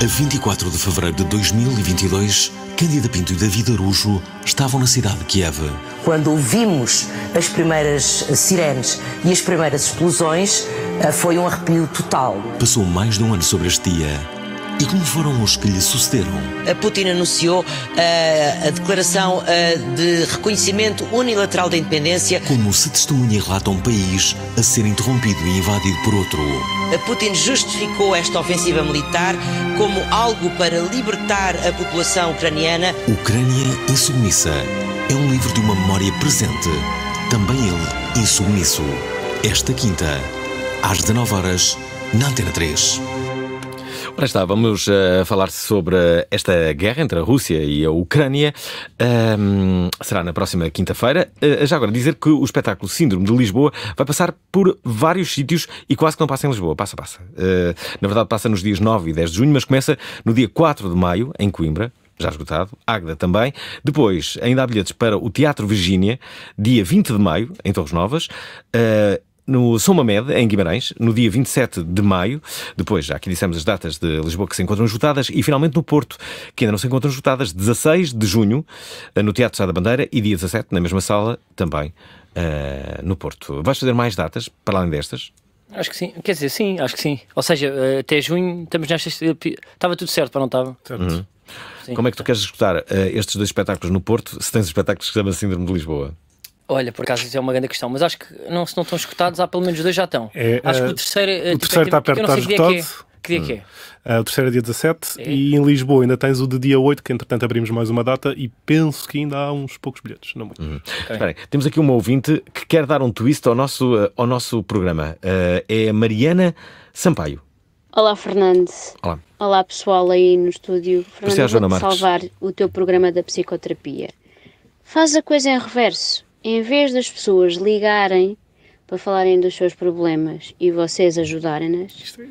A 24 de fevereiro de 2022, Cândida Pinto e David Arujo estavam na cidade de Kiev. Quando ouvimos as primeiras sirenes e as primeiras explosões, eh, foi um arrepio total. Passou mais de um ano sobre este dia e como foram os que lhe sucederam? A Putin anunciou uh, a declaração uh, de reconhecimento unilateral da independência. Como se testemunha e relata um país a ser interrompido e invadido por outro. A Putin justificou esta ofensiva militar como algo para libertar a população ucraniana. Ucrânia insubmissa é um livro de uma memória presente. Também ele insubmisso. Esta quinta, às 19 horas, na Antena 3. Ora está, vamos uh, falar sobre esta guerra entre a Rússia e a Ucrânia. será na próxima quinta-feira. Uh, já agora, dizer que o espetáculo Síndrome de Lisboa vai passar por vários sítios e quase que não passa em Lisboa. Passa, passa. Uh, na verdade, passa nos dias 9 e 10 de junho, mas começa no dia 4 de maio, em Coimbra já esgotado, Águeda também. Depois, ainda há bilhetes para o Teatro Virgínia, dia 20 de maio, em Torres Novas, no São Mamed, em Guimarães, no dia 27 de maio. Depois, já aqui dissemos as datas de Lisboa que se encontram esgotadas. E finalmente no Porto, que ainda não se encontram esgotadas, 16 de junho, eh, no Teatro Sá da Bandeira. E dia 17, na mesma sala, também uh, no Porto. Vais fazer mais datas, para além destas? Acho que sim, quer dizer, sim, acho que sim. Ou seja, eh, até junho estamos nestas. Estava tudo certo, para não estava? Certo. Uhum. Como é que tu queres escutar uh, estes dois espetáculos no Porto se tens espetáculos que se chama Síndrome de Lisboa? Olha, por acaso isso é uma grande questão, mas acho que não, se não estão escutados, há pelo menos dois já estão. É, acho que o eh, terceiro, eh, o tipo, é terceiro está tipo, perto, está é é. esgotado. Que dia que é? Uh, o terceiro é dia 17 é. e em Lisboa ainda tens o de dia 8, que entretanto abrimos mais uma data e penso que ainda há uns poucos bilhetes, não muito. Uhum. Okay. Esperem, temos aqui uma ouvinte que quer dar um twist ao nosso, ao nosso programa. Uh, é a Mariana Sampaio. Olá, Fernando. Olá. Olá, pessoal aí no estúdio. Fernando, vou salvar o teu programa da psicoterapia. Faz a coisa em reverso em vez das pessoas ligarem para falarem dos seus problemas e vocês ajudarem-nas, é-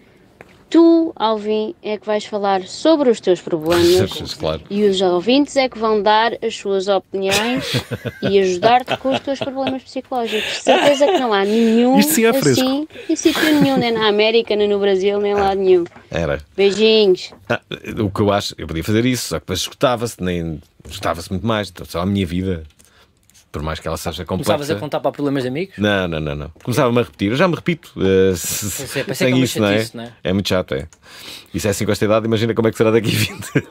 tu, Alvin, é que vais falar sobre os teus problemas claro. e os ouvintes é que vão dar as suas opiniões e ajudar-te com os teus problemas psicológicos. Certeza que não há nenhum Isto sim é Sim, assim em sítio nenhum, nem na América, nem no Brasil, nem lá nenhum. Era. Beijinhos. Ah, o que eu acho, eu podia fazer isso, só que depois escutava-se, nem escutava-se muito mais, então, só a minha vida por mais que ela seja complexa. Ah, começavas a contar para problemas de amigos? Não, não, não. não. Começava-me a repetir. Eu já me repito. Uh, se, é, sem é isso, não é? não é? é? muito chato, é. E se é assim com esta idade, imagina como é que será daqui a 20.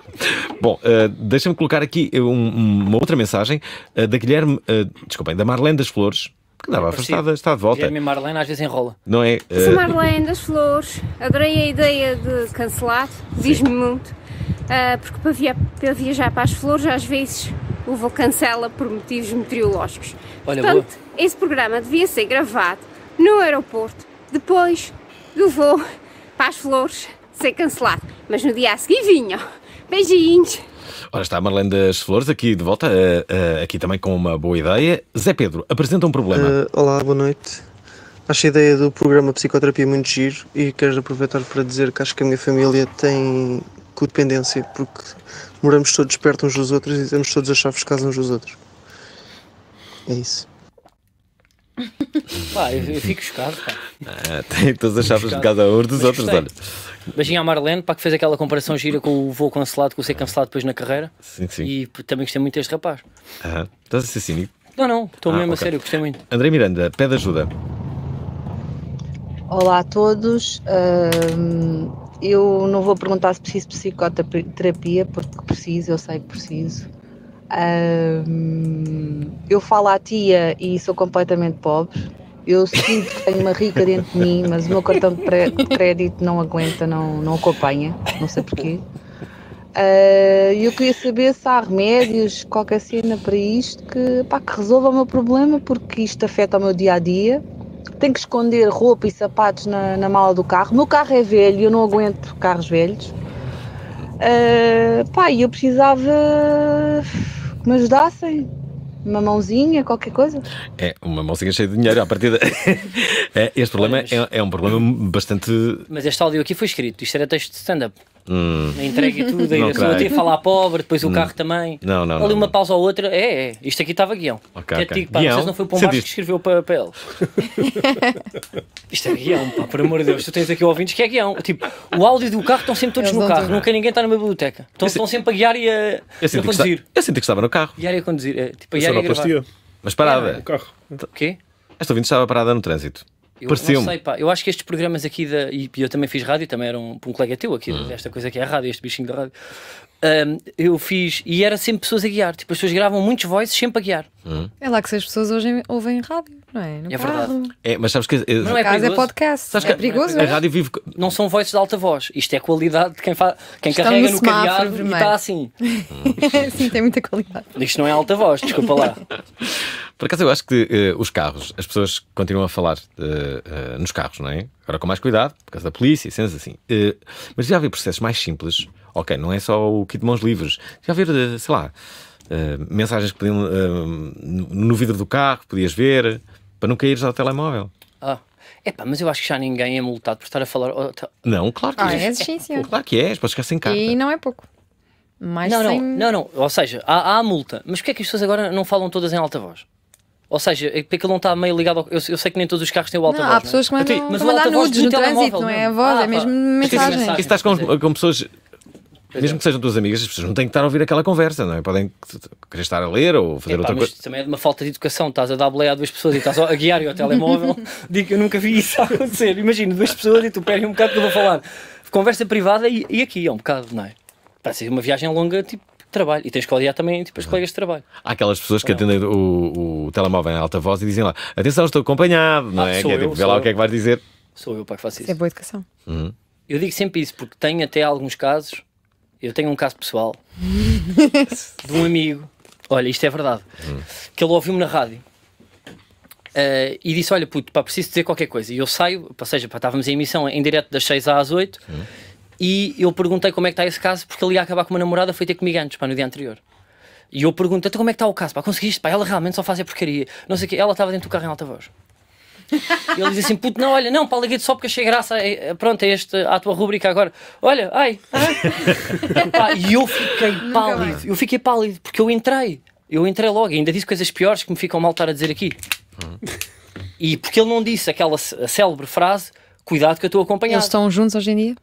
Bom, uh, deixa-me colocar aqui eh, um, uma outra mensagem uh, da Guilherme, uh, desculpem, da Marlene das Flores. Que andava é afastada, está de volta. Guilherme e Marlene às vezes enrola. Não é? Uh... Sou Marlene das Flores. Adorei a ideia de cancelar. Diz-me muito. Ah, porque para, via para viajar para as flores, às vezes o voo cancela por motivos meteorológicos. Olha, Portanto, boa. esse programa devia ser gravado no aeroporto depois do voo para as flores ser cancelado. Mas no dia a seguir vinham. Beijinhos! Ora está, Marlene das Flores, aqui de volta, uh, uh, aqui também com uma boa ideia. Zé Pedro, apresenta um problema. Uh, olá, boa noite. Acho a ideia do programa Psicoterapia muito giro e quero aproveitar para dizer que acho que a minha família tem codependência, porque moramos todos perto uns dos outros e temos todos as chaves de casa uns dos outros. É isso. Pá, eu, eu fico chocado, pá. É, tem todas as chaves de casa uns dos Mas outros, gostei. olha. Imagina a Marlene, pá, que fez aquela comparação gira com o voo cancelado, com o ser cancelado depois na carreira. Sim, sim. E também gostei muito deste rapaz. Ah, estás a ser cínico? Não, não, estou ah, mesmo okay. a sério, gostei muito. André Miranda, pede ajuda. Olá a todos. Eu não vou perguntar se preciso de psicoterapia, porque preciso, eu sei que preciso. eu falo à tia e sou completamente pobre. Eu sinto que tenho uma rica dentro de mim, mas o meu cartão de crédito não aguenta, não, não acompanha, não sei porquê. Uh, eu queria saber se há remédios, qualquer cena para isto que, pá, que resolva o meu problema, porque isto afeta o meu dia a dia tenho que esconder roupa e sapatos na, na mala do carro. Meu carro é velho, eu não aguento carros velhos. Uh, pá, eu precisava que me ajudassem. Uma mãozinha, qualquer coisa? É, uma mãozinha cheia de dinheiro à partida. É, este problema é, é, um problema bastante. Mas este áudio aqui foi escrito, isto era texto de stand-up. Hum. É entregue tudo, a pessoa até falar pobre, depois o hum. carro também. Não, não. Ali não, uma não. pausa ou outra, é, é, isto aqui estava guião. Okay, é okay. Digo, pá, guião? não foi o Pombás que escreveu para, para ele. isto é guião, pá, por amor de Deus, tu tens aqui ouvintes que é guião. Tipo, o áudio do carro estão sempre todos Eles no carro, nunca ninguém está numa biblioteca. Estão, estão sempre a guiar e a, eu a conduzir. Está, eu senti que estava no carro. Guiar e a conduzir, é, tipo, a guiar e a gravar. Mas parada É, o carro. O quê? Esta ouvinte estava parada no trânsito. Eu Pareceu não sei, pá. Eu acho que estes programas aqui, da, e eu também fiz rádio, também era um, um colega teu aqui, uhum. coisa que é a rádio, este bichinho da rádio um, eu fiz. E era sempre pessoas a guiar. Tipo, as pessoas gravam muitos voices sempre a guiar. Hum. É lá que as pessoas hoje ouvem rádio, não é? No é carro. verdade. É, mas sabes que. Eh, não é, é podcast. Sabes é, é perigoso. A é? rádio vive. Não são voices de alta voz. Isto é qualidade de quem, fa... quem carrega no, no cadeado e está assim. Sim, tem muita qualidade. Isto não é alta voz, desculpa lá. Por acaso eu acho que uh, os carros, as pessoas continuam a falar uh, uh, nos carros, não é? Agora com mais cuidado, por causa da polícia e cenas assim. mas já havia processos mais simples ok, não é só o kit de mãos livres. Já ver, eh, sei lá, uh, mensagens que podiam uh, no vidro do carro, podias ver, para não caíres ao telemóvel. Ah. pá, mas eu acho que já ninguém é multado por estar a falar. Não, claro que ah, és. É, sim, Claro que és, podes ficar sem carta. E não é pouco. Mais não, sem... não, não, não, ou seja, há, há a multa, mas porquê é que as pessoas agora não falam todas em alta voz? Ou seja, é porque ele não está meio ligado ao... eu, eu, sei que nem todos os carros têm o é? alta voz. Há pessoas que mandam, mas mandar nudes no, no trânsito, não é a voz, é ah, é mesmo pá. mensagem. E Estás com, com pessoas mesmo é. que sejam tuas amigas, as pessoas não têm que estar a ouvir aquela conversa, não é? Podem querer estar a ler ou fazer Epá, outra coisa. também é de uma falta de educação. Estás a dar boleia a duas pessoas e estás a guiar ao telemóvel. Digo que eu nunca vi isso acontecer. imagino duas pessoas e tu perdem um bocado que eu vou falar. Conversa privada e, e aqui é um bocado, não é? Parece uma viagem longa, tipo, trabalho. E tens que odiar também tipo, as uhum. colegas de trabalho. Há aquelas pessoas que é? atendem o, o telemóvel em alta voz e dizem lá: atenção, estou acompanhado, não ah, é? Que é eu, tipo, lá eu. o que é que vais dizer. Sou eu para que faço isso. É boa educação. Uhum. Eu digo sempre isso porque tenho até alguns casos eu tenho um caso pessoal de um amigo. Olha, isto é verdade. Hum. Que ele ouviu-me na rádio uh, e disse: Olha, puto, pá, preciso dizer qualquer coisa. E eu saio, ou seja, pá, estávamos em emissão em direto das 6 às 8 hum. e eu perguntei como é que está esse caso, porque ele ia acabar com uma namorada, foi ter comigo antes, pá, no dia anterior. E eu pergunto: Então como é que está o caso? Pá, conseguiste? Pá, ela realmente só fazia porcaria. Não sei o quê. Ela estava dentro do carro em alta voz. ele diz assim: puto, não, olha, não, Paulo Guedes só porque achei graça, é, é, pronto, é este, à tua rubrica agora. Olha, ai, ai. Ah. e eu fiquei pálido, eu fiquei pálido, porque eu entrei, eu entrei logo, ainda disse coisas piores que me ficam mal estar a dizer aqui. E porque ele não disse aquela célebre frase: cuidado que eu estou acompanhado. Eles estão juntos hoje em dia?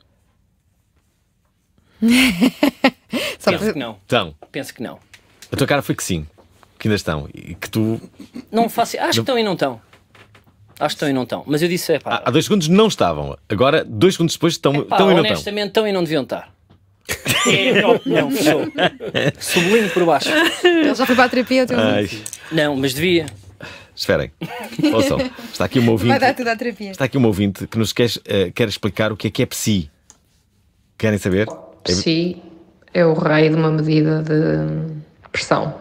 Penso que não. Então. Penso que não. A tua cara foi que sim, que ainda estão. E que tu. Não faço. Acho não... que estão e não estão. Acho que estão e não estão. Mas eu disse, é pá. Há, há dois segundos não estavam. Agora, dois segundos depois, estão, epá, estão e não estão. Honestamente, estão e não deviam estar. É a minha opinião, fechou. Sublinho por baixo. Ele já foi para a terapia, teu Não, mas devia. Esperem, ouçam, está aqui um ouvinte. Vai dar tudo à terapia. Está aqui um ouvinte que nos quer, uh, quer explicar o que é que é psi. Querem saber? É psi é o rei de uma medida de pressão.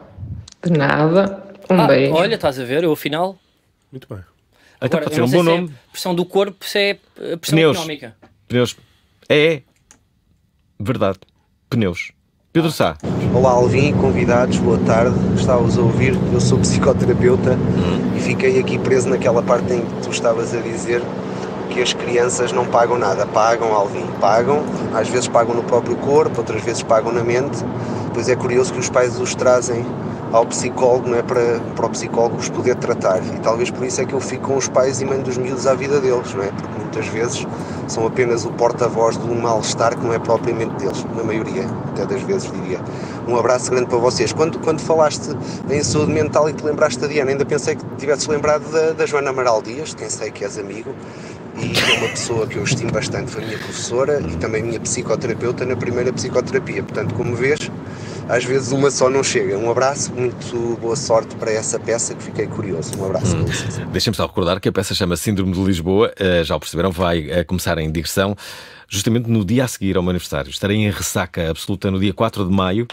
De nada. Um ah, beijo. Olha, estás a ver, eu afinal. Muito bem. Até Agora, pode ser um bom é nome. É pressão do corpo, se é pressão Pneus. económica. Pneus. É. Verdade. Pneus. Pedro Sá. Olá, Alvin, convidados, boa tarde. Gostava-vos a ouvir. Eu sou psicoterapeuta hum. e fiquei aqui preso naquela parte em que tu estavas a dizer que as crianças não pagam nada. Pagam, Alvin, pagam. Às vezes pagam no próprio corpo, outras vezes pagam na mente. Pois é curioso que os pais os trazem ao psicólogo, não é? Para, para o psicólogo os poder tratar. E talvez por isso é que eu fico com os pais e mando os miúdos à vida deles, não é? Porque muitas vezes são apenas o porta-voz de um mal-estar que não é propriamente deles, na maioria, até das vezes diria. Um abraço grande para vocês. Quando, quando falaste em saúde mental e te lembraste da Diana, ainda pensei que tivesses lembrado da, da Joana Amaral Dias, de quem sei que és amigo, e é uma pessoa que eu estimo bastante, foi minha professora e também minha psicoterapeuta na primeira psicoterapia. Portanto, como vês, às vezes uma só não chega. Um abraço, muito boa sorte para essa peça que fiquei curioso. Um abraço. Hum. Deixem-me só recordar que a peça chama Síndrome de Lisboa, eh, já o perceberam, vai eh, começar em digressão justamente no dia a seguir ao meu aniversário. Estarei em ressaca absoluta no dia 4 de maio,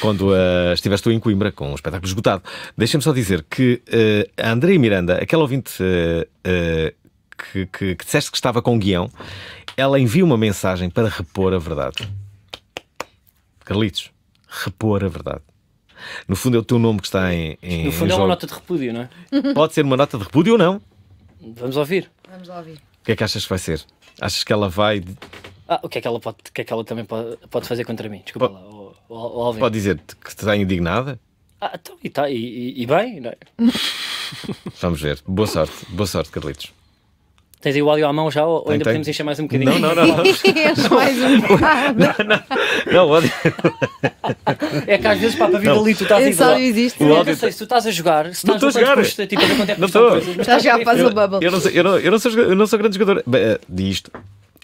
quando uh, estiveste tu em Coimbra, com o espetáculo esgotado. Deixa-me só dizer que uh, a Andréia Miranda, aquela ouvinte uh, que, que, que disseste que estava com guião, ela envia uma mensagem para repor a verdade. Carlitos repor a verdade. No fundo, é o teu nome que está em. em no fundo, em é uma nota de repúdio, não é? Pode ser uma nota de repúdio ou não. Vamos ouvir. Vamos ouvir. O que é que achas que vai ser? Achas que ela vai. Ah, o que é que ela, pode, que é que ela também pode, pode fazer contra mim? Desculpa pode, lá. O, o, pode dizer que está indignada? Ah, então, e, tá, e, e bem, não é? Vamos ver. Boa sorte. Boa sorte, Carlitos. Tens aí o áudio à mão já ou tem, ainda tem. podemos encher mais um bocadinho? Não, não, não. não. Enche mais um bocado. Não, não, ódio. É que às vezes, pá, para vir não. ali, tu estás a só existe. O áudio... não sei, tá- se tu estás a jogar, se não estou a jogar. Custa, tipo, é não estou. Coisas, estás já a o bubble. Eu não, sei, eu, não, eu, não sou, eu não sou grande jogador. Bem, eh, disto.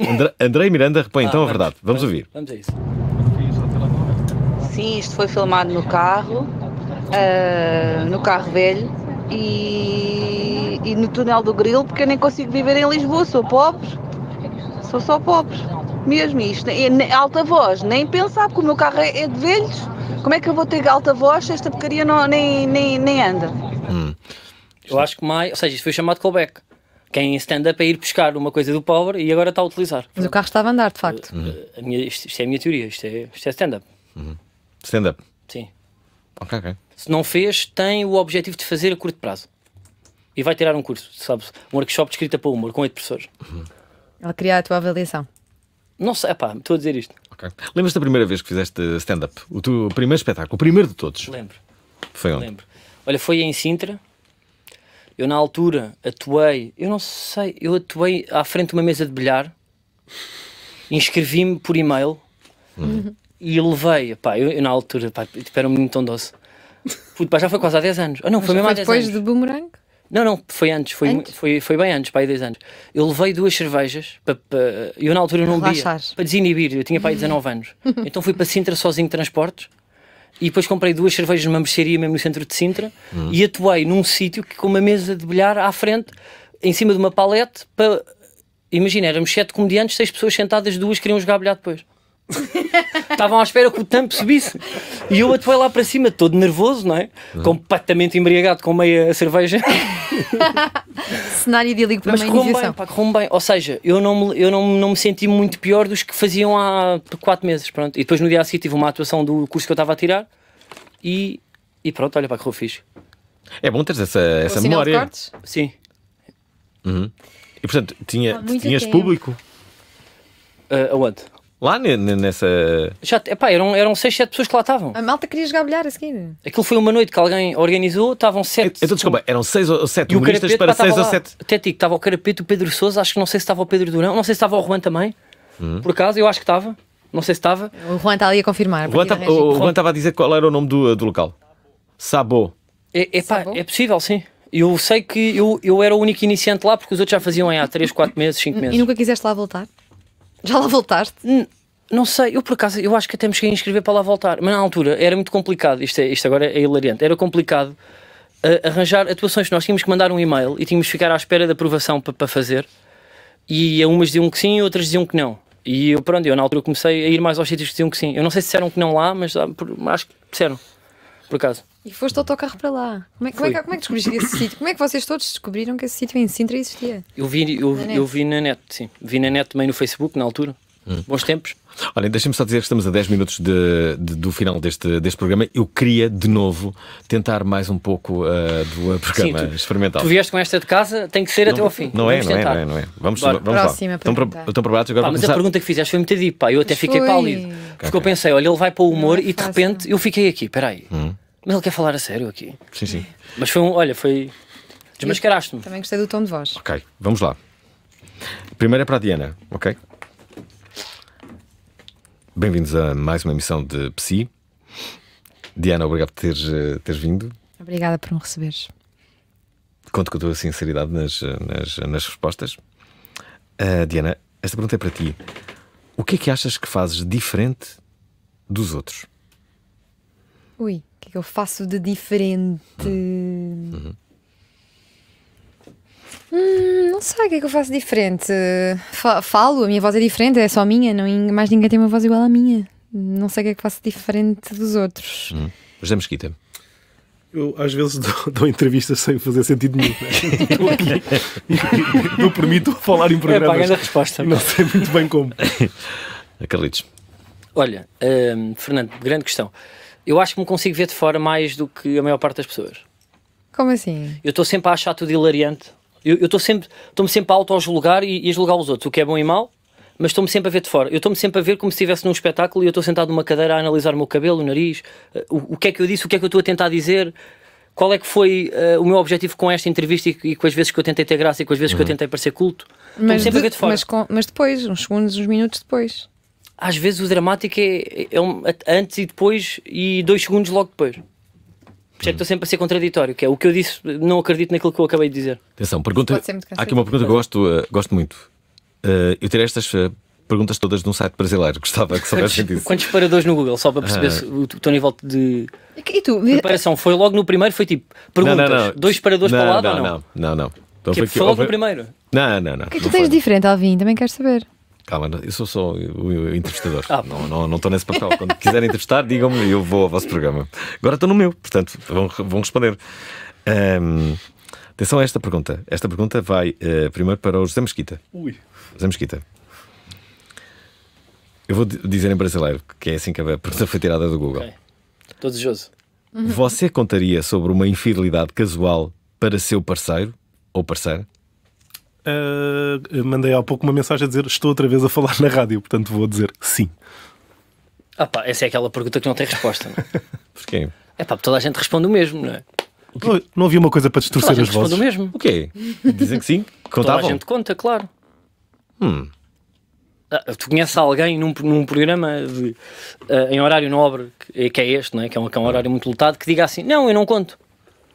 André, André Miranda repõe ah, então vamos, a verdade. Vamos, vamos ouvir. Vamos a isso. Sim, isto foi filmado no carro, uh, no carro velho e, e no túnel do Grilo, porque eu nem consigo viver em Lisboa, sou pobre, sou só pobre, mesmo isto, alta voz, nem pensar, porque o meu carro é, é de velhos, como é que eu vou ter alta voz se esta porcaria não, nem, nem, nem anda? Hum. Eu acho que mais, ou seja, isto foi chamado callback. Quem stand-up é ir buscar uma coisa do pobre e agora está a utilizar. Mas o carro estava a andar, de facto. Uhum. Eh, minha, isto, isto, é a minha teoria, isto é, isto é stand-up. Uhum. Stand-up? Sim. Ok, ok se não fez, tem o objetivo de fazer a curto prazo. E vai tirar um curso, sabes? Um workshop de escrita para o humor com oito professores. Uhum. Ele queria a tua avaliação. Não sei, pá, estou a dizer isto. Okay. Lembras-te da primeira vez que fizeste stand-up? O teu primeiro espetáculo, o primeiro de todos? Lembro. Foi onde? Lembro. Olha, foi em Sintra. Eu, na altura, atuei, eu não sei, eu atuei à frente de uma mesa de bilhar, inscrevi-me por e-mail uhum. e levei, pá, eu, na altura, pá, tipo, era um menino tão doce. Puto, já foi quase há 10 anos. Ah, não, Mas foi mesmo foi há 10 depois anos. depois de Boomerang? Não, não, foi antes, foi, antes? Foi, foi bem antes, pai, 10 anos. Eu levei duas cervejas, para, eu na altura não bebia, para desinibir, eu tinha pai 19 anos. Então fui para Sintra sozinho de transportes e depois comprei duas cervejas numa mercearia mesmo no centro de Sintra hum. e atuei num sítio com uma mesa de bilhar à frente, em cima de uma palete, para. Imagina, éramos sete comediantes, seis pessoas sentadas, duas queriam jogar bilhar depois. Estavam à espera que o tampo subisse. E eu atuei lá para cima, todo nervoso, não é? Uhum. Completamente embriagado com meia cerveja. Cenário idílico para Mas uma bem, pá, correu bem. Ou seja, eu, não me, eu não, não me senti muito pior dos que faziam há quatro meses. Pronto. E depois no dia a seguir tive uma atuação do curso que eu estava a tirar e, e pronto, olha para que eu fiz. É bom teres essa, essa memória. Sim. Uhum. E portanto, tinha, tinhas tempo. público? Uh, aonde? Lá nessa. Já, epá, eram, eram 6, 7 pessoas que lá estavam. A malta queria jogar a seguir. Aquilo foi uma noite que alguém organizou, estavam 7. Então, então, desculpa, eram 6 ou 7 humoristas para 6 ou 7. Até tico, estava o Carapeto, o Pedro Souza, acho que não sei se estava o Pedro Durão, não sei se estava o Juan também. Hum. Por acaso, eu acho que estava. Não sei se estava. O Juan está ali a confirmar. O Juan, tá, o Juan estava a dizer qual era o nome do, do local: Sabo. É, é, pá, Sabo? é possível, sim. Eu sei que eu, eu era o único iniciante lá porque os outros já faziam há 3, 4 meses, 5 meses. E nunca quiseste lá voltar? Já lá voltaste? N não sei, eu por acaso, eu acho que até que inscrever para lá voltar, mas na altura era muito complicado, isto, é, isto agora é hilariante, era complicado uh, arranjar atuações, nós tínhamos que mandar um e-mail e tínhamos que ficar à espera da aprovação para, fazer, e umas diziam que sim e outras diziam que não. E eu, pronto, eu na altura comecei a ir mais aos sítios que diziam que sim. Eu não sei se disseram que não lá, mas ah, por, acho que disseram, por acaso. E foste ao autocarro para lá. Como é, como é, que, como é que descobriste esse sítio? Como é que vocês todos descobriram que esse sítio em Sintra existia? Eu vi, eu, eu vi na net, sim. Vi na net também no Facebook, na altura. Hum. Bons tempos. Olha, deixem-me só dizer que estamos a 10 minutos de, de, do final deste, deste programa. Eu queria, de novo, tentar mais um pouco uh, do programa Sim, tu, experimental. Tu vieste com esta de casa, tem que ser não, até ao fim. Não é, não é, não é, não é, Vamos, Bora. vamos Próxima lá. Estão para, baixo agora. Pá, mas começar... a pergunta que fizeste foi muito deep, pá. Eu até fiquei foi. pálido. Porque okay. eu pensei, olha, ele vai para o humor não, é e de repente eu fiquei aqui, peraí. Hum. Mas ele quer falar a sério aqui. Sim, sim. Mas foi um. Olha, foi. Desmascaraste-me. Também gostei do tom de voz. Ok, vamos lá. Primeiro é para a Diana, ok? Bem-vindos a mais uma emissão de Psi. Diana, obrigado por teres, eh, teres vindo. Obrigada por me receberes. Conto com a tua sinceridade nas, eh, nas, nas respostas. Uh, Diana, esta pergunta é para ti. O que é que achas que fazes diferente dos outros? Ui que eu faço de diferente? Uhum. uhum. Hum, não sei o que é que eu faço diferente. Falo, a minha voz é diferente, é só minha, não, mais ninguém tem uma voz igual à minha. Não sei o que é que faço diferente dos outros. Uhum. mas José Mesquita. Eu às vezes dou, dou entrevistas sem fazer sentido nenhum. Né? Estou aqui não permito falar em é, programas. É, a resposta. Não sei muito bem como. Carlitos. Olha, um, Fernando, grande questão. Eu acho que me consigo ver de fora mais do que a maior parte das pessoas. Como assim? Eu estou sempre a achar tudo hilariante. Eu estou sempre, estou-me sempre a auto-julgar e, e a julgar os outros, o que é bom e mau, mas estou-me sempre a ver de fora. Eu estou-me sempre a ver como se estivesse num espetáculo e eu estou sentado numa cadeira a analisar o meu cabelo, o nariz, eh, o, o que é que eu disse, o que é que eu estou a tentar dizer, qual é que foi uh, o meu objetivo com esta entrevista e, e, com as vezes que eu tentei ter graça e com as vezes uhum. que eu uhum. tentei parecer culto. Mas, de, mas, com, mas, depois, uns segundos, uns minutos depois às vezes o dramático é, é um, antes e depois e dois segundos logo depois. Por isso é que hum. estou sempre a ser contraditório, que é o que eu disse, não acredito naquilo que eu acabei de dizer. Atenção, pergunta. Há aqui uma pergunta que eu gosto, uh, gosto muito. Uh, eu tirei estas uh, perguntas todas de um site brasileiro, gostava que soubessem disso. Quantos paradores no Google, só para perceber ah. o, o teu nível de. E tu? Preparação, foi logo no primeiro, foi tipo, perguntas, não, não, não. dois paradores para o lado não, ou não? Não, não, não. Então que foi, é foi logo no primeiro. Não, não, não. O que é que tu tens diferente, Alvin? Também queres saber. Calma, eu sou só o entrevistador. Ah, não, não, não estou nesse papel. Quando quiserem entrevistar, digam-me, eu vou ao vosso programa. Agora estou no meu, portanto, vão, vão responder. Um, ehm, atenção a esta pergunta. Esta pergunta vai uh, primeiro para o José Mesquita. Ui. José Mesquita. Eu vou dizer em brasileiro, que é assim que a pergunta foi tirada do Google. Okay. Estou desejoso. Você contaria sobre uma infidelidade casual para seu parceiro ou parceira? Uh, mandei há pouco uma mensagem a dizer estou outra vez a falar na rádio, portanto vou dizer sim. Ah pá, essa é aquela pergunta que não tem resposta. Não é? Porquê? É pá, toda a gente responde o mesmo, não é? Não, não havia uma coisa para distorcer as vozes? o mesmo. O quê? Dizem que sim? Contavam? Toda a gente conta, claro. Hum. Ah, tu conheces alguém num, num programa de, uh, em horário nobre, que, que, é este, não é? Que é, um, que é um horário muito lotado, que diga assim, não, eu não conto.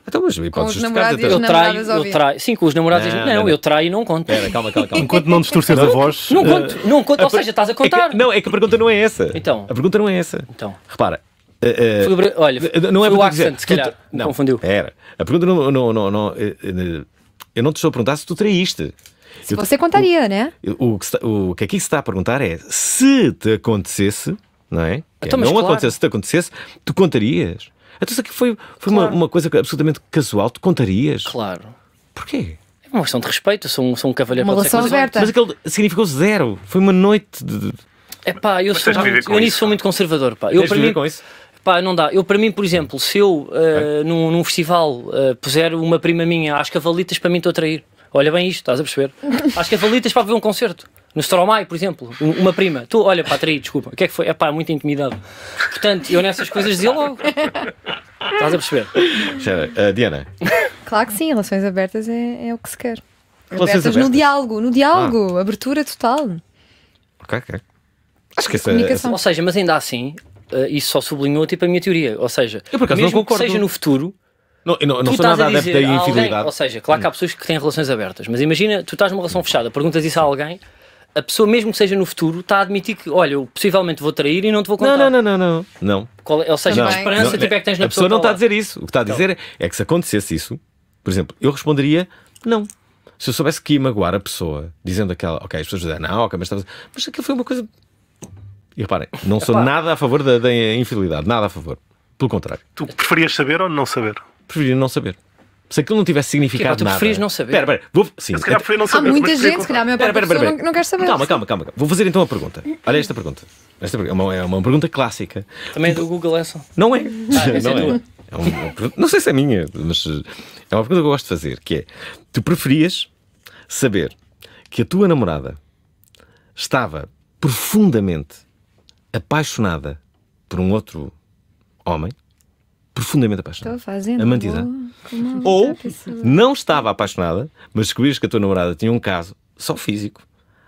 Então, mas me podes justificar. Eu, eu traio, eu traio. Sim, com os namorados. Não, não, não, eu traio e não conto. Pera, calma, calma, calma. Enquanto não distorces a voz. Não eh, conto, não conto. Ou seja, estás é a contar. não, é que a pergunta não é essa. Então. A pergunta não é essa. Então. Repara, Uh, uh, olha, não é o accent, dizer, se calhar. Tu, não, confundiu. Era. A pergunta não, não, não, não, Eu não te estou a perguntar se tu traíste. Se eu, você contaria, o, né? O, o, que, tá, o que aqui se está a perguntar é se te acontecesse, não é? Então, é não claro. acontecesse, se te acontecesse, tu contarias. Então isso aqui foi, foi claro. uma, uma coisa absolutamente casual, tu contarias? Claro. Porquê? É uma questão de respeito, eu sou um, sou um cavalheiro para relação aberta. Mas aquele significou zero. Foi uma noite de. É pá, eu, sou muito, eu nisso sou muito conservador. Pá. Eu, para mim, com isso? Pá, não dá. Eu, para mim, por exemplo, se eu uh, num, num, festival uh, puser uma prima minha às cavalitas, para mim estou a trair. Olha bem isto, estás a perceber? Às cavalitas para ver um concerto. No Stromae, por exemplo, uma prima, tu, olha, pá, traí, desculpa, o que é que foi? É pá, muito intimidado. Portanto, eu nessas coisas dizia logo. Estás a perceber? Uh, Diana. Claro que sim, relações abertas é, é o que se quer. Relações abertas, abertas. no diálogo, no diálogo, ah. abertura total. Ok, ok. Acho que essa, essa... Ou seja, mas ainda assim, uh, isso só sublinhou tipo a minha teoria. Ou seja, eu, acaso, mesmo que seja no futuro, não, não, não sou nada adepto da infidelidade. Alguém, ou seja, claro que há hum. pessoas que têm relações abertas, mas imagina, tu estás numa relação fechada, perguntas isso a alguém a pessoa, mesmo que seja no futuro, está a admitir que, olha, eu possivelmente vou trair e não te vou contar. Não, não, não, não. não. Qual, é, ou seja, não, a esperança não, tipo, é que tens na pessoa. A pessoa não está a dizer isso. O que está a dizer então. é que se acontecesse isso, por exemplo, eu responderia não. Se eu soubesse que ia magoar a pessoa, dizendo aquela, ok, as pessoas dizem, não, ok, mas estava. Mas aquilo foi uma coisa. E reparem, não sou nada a favor da, da infidelidade, nada a favor. Pelo contrário. Tu preferias saber ou não saber? Preferia não saber. Se aquilo não tivesse significado nada. Tu preferias não saber? Pera, pera, vou... Sim, se calhar não saber. Há muita gente, se calhar a minha pera, pera, pera, não, não quer saber. Calma, calma, calma. Vou fazer então a pergunta. Olha esta pergunta. Esta é, uma, é uma pergunta clássica. Também é do Google essa? É não é. Ah, é não é. É uma, não sei se é minha, mas eh, é uma pergunta que eu gosto de fazer, que é tu preferias saber que a tua namorada estava profundamente apaixonada por um outro homem profundamente apaixonada. Estou fazendo. Amantizada. Boa, Ou não estava apaixonada, mas descobriste que a tua namorada tinha um caso só físico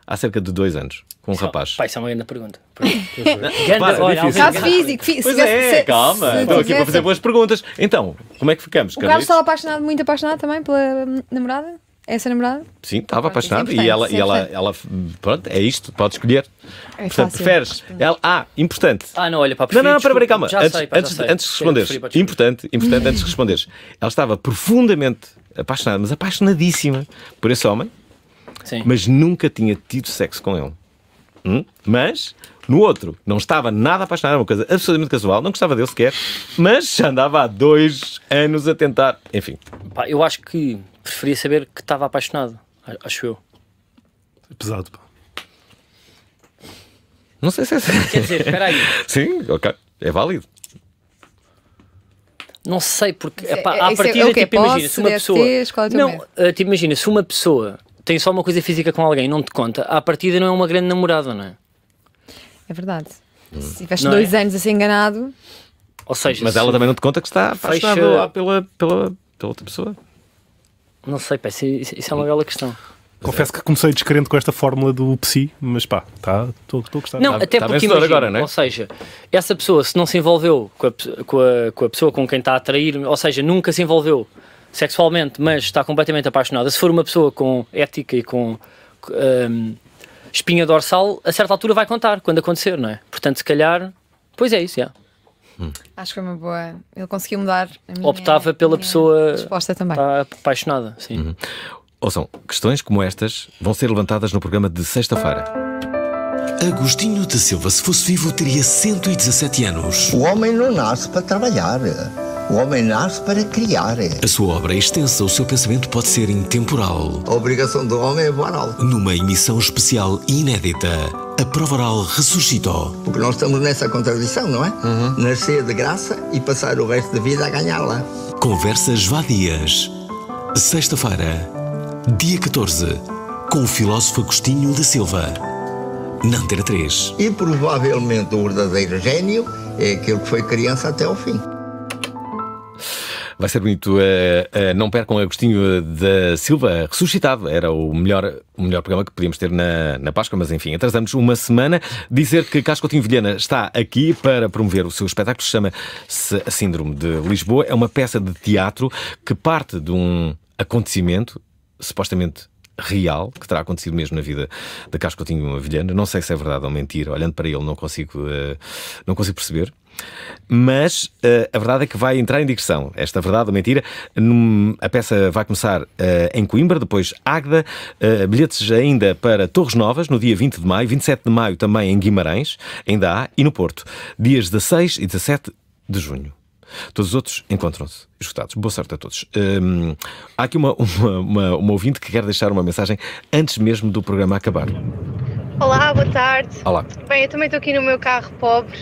há cerca de dois anos com um só, rapaz. Pai, isso é uma grande pergunta. caso físico. pois é, se, calma. Se, Estou aqui para fazer boas perguntas. Então, como é que ficamos? O Carlos estava apaixonado, muito apaixonado também pela namorada? essa é namorada? Sim, estava apaixonada e ela, e ela, ela, pronto, é isto, pode escolher. É Portanto, fácil. preferes. Ela, ah, importante. Ah, não, olha, para preferi, Não, não, para brincar, calma. Já antes, sei, antes, antes de responderes, importante, importante, antes de responderes, ela estava profundamente apaixonada, mas apaixonadíssima por esse homem, Sim. mas nunca tinha tido sexo com ele. Hum? Mas no outro, não estava nada apaixonada era uma coisa absolutamente casual, não gostava dele sequer, mas já andava há dois anos a tentar. Enfim. Pá, eu acho que preferia saber que estava apaixonado, acho eu. É pesado, pá. Não sei se é assim. Quer dizer, espera aí. Sim, ok. É válido. Não sei, porque é, epá, é- à é- partida, é, okay, tipo, imagina, se uma pessoa. é não, uh, tipo, imagina, se uma pessoa tem só uma coisa física com alguém e não te conta, à partida não é uma grande namorada, não é? É verdade. Hum. Se tiveste dois é? anos assim enganado. Ou seja, mas ela também não te conta que está apaixonada fecha... pela, pela, pela outra pessoa. Não sei, pá, isso, isso é uma bela questão. Confesso que comecei descrente com esta fórmula do Psi, mas pá, estou tá, a gostar. Não, tá, até tá porque imagino, agora, não é? ou seja, essa pessoa se não se envolveu com a, com a, com a pessoa com quem está a atrair, ou seja, nunca se envolveu sexualmente, mas está completamente apaixonada, se for uma pessoa com ética e com um, espinha dorsal, a certa altura vai contar, quando acontecer, não é? Portanto, se calhar, pois é isso, é. Yeah. Hum. Acho que foi uma boa. Ele conseguiu mudar a minha Optava pela pessoa resposta também. apaixonada, sim. Uhum. Ouçam, questões como estas vão ser levantadas no programa de sexta-feira. Agostinho da Silva, se fosse vivo, teria 117 anos. O homem não nasce para trabalhar o homem nasce para criar. A sua obra é extensa, o seu pensamento pode ser intemporal. A obrigação do homem é voar alto. Numa emissão especial inédita, a prova oral ressuscitou. Porque nós estamos nessa contradição, não é? Uhum. Nascer de graça e passar o resto da vida a ganhá-la. Conversas vadias. Sexta-feira, dia 14, com o filósofo Agostinho da Silva. Nantera 3. E provavelmente o verdadeiro gênio é aquele que foi criança até ao fim. Vai ser bonito. Eh, eh, não percam Agostinho da Silva, ressuscitado. Era o melhor, o melhor programa que podíamos ter na, na Páscoa, mas enfim, atrasamos uma semana. Dizer que Casco Tinho Vilhena está aqui para promover o seu espetáculo, chama-se A Síndrome de Lisboa. É uma peça de teatro que parte de um acontecimento supostamente real, que terá acontecido mesmo na vida de Cascotinho Avilhana. Não sei se é verdade ou mentira, olhando para ele não consigo, uh, não consigo perceber. Mas uh, a verdade é que vai entrar em digressão. Esta verdade ou mentira, num, a peça vai começar uh, em Coimbra, depois Águeda, uh, bilhetes ainda para Torres Novas, no dia 20 de maio, 27 de maio também em Guimarães, ainda há, e no Porto, dias 16 e 17 de junho. Todos os outros encontram-se esgotados. Boa sorte a todos. Hum, há aqui uma, uma, uma, uma ouvinte que quer deixar uma mensagem antes mesmo do programa acabar. Olá, boa tarde. Olá. Bem, eu também estou aqui no meu carro pobre.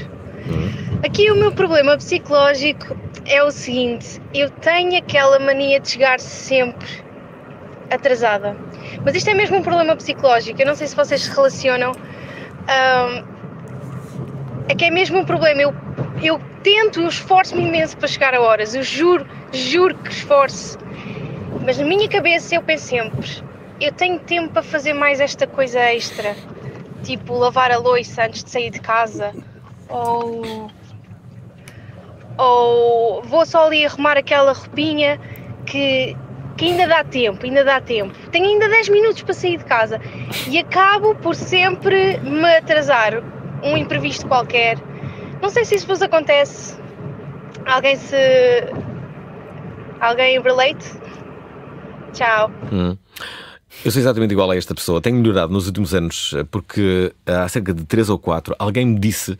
Hum. Aqui o meu problema psicológico é o seguinte: eu tenho aquela mania de chegar sempre atrasada. Mas isto é mesmo um problema psicológico. Eu não sei se vocês se relacionam. Um, é que é mesmo um problema. Eu, eu tento, eu esforço-me imenso para chegar a horas, eu juro, juro que esforço. Mas na minha cabeça eu penso sempre, eu tenho tempo para fazer mais esta coisa extra, tipo lavar a louça antes de sair de casa, ou ou vou só ali arrumar aquela roupinha que, que ainda dá tempo, ainda dá tempo. Tenho ainda 10 minutos para sair de casa e acabo por sempre me atrasar um imprevisto qualquer não sei se isso vos acontece. Alguém se. Alguém relate? Tchau. Hum. Eu sou exatamente igual a esta pessoa. Tenho melhorado nos últimos anos eh, porque eh, há cerca de 3 ou 4 alguém me disse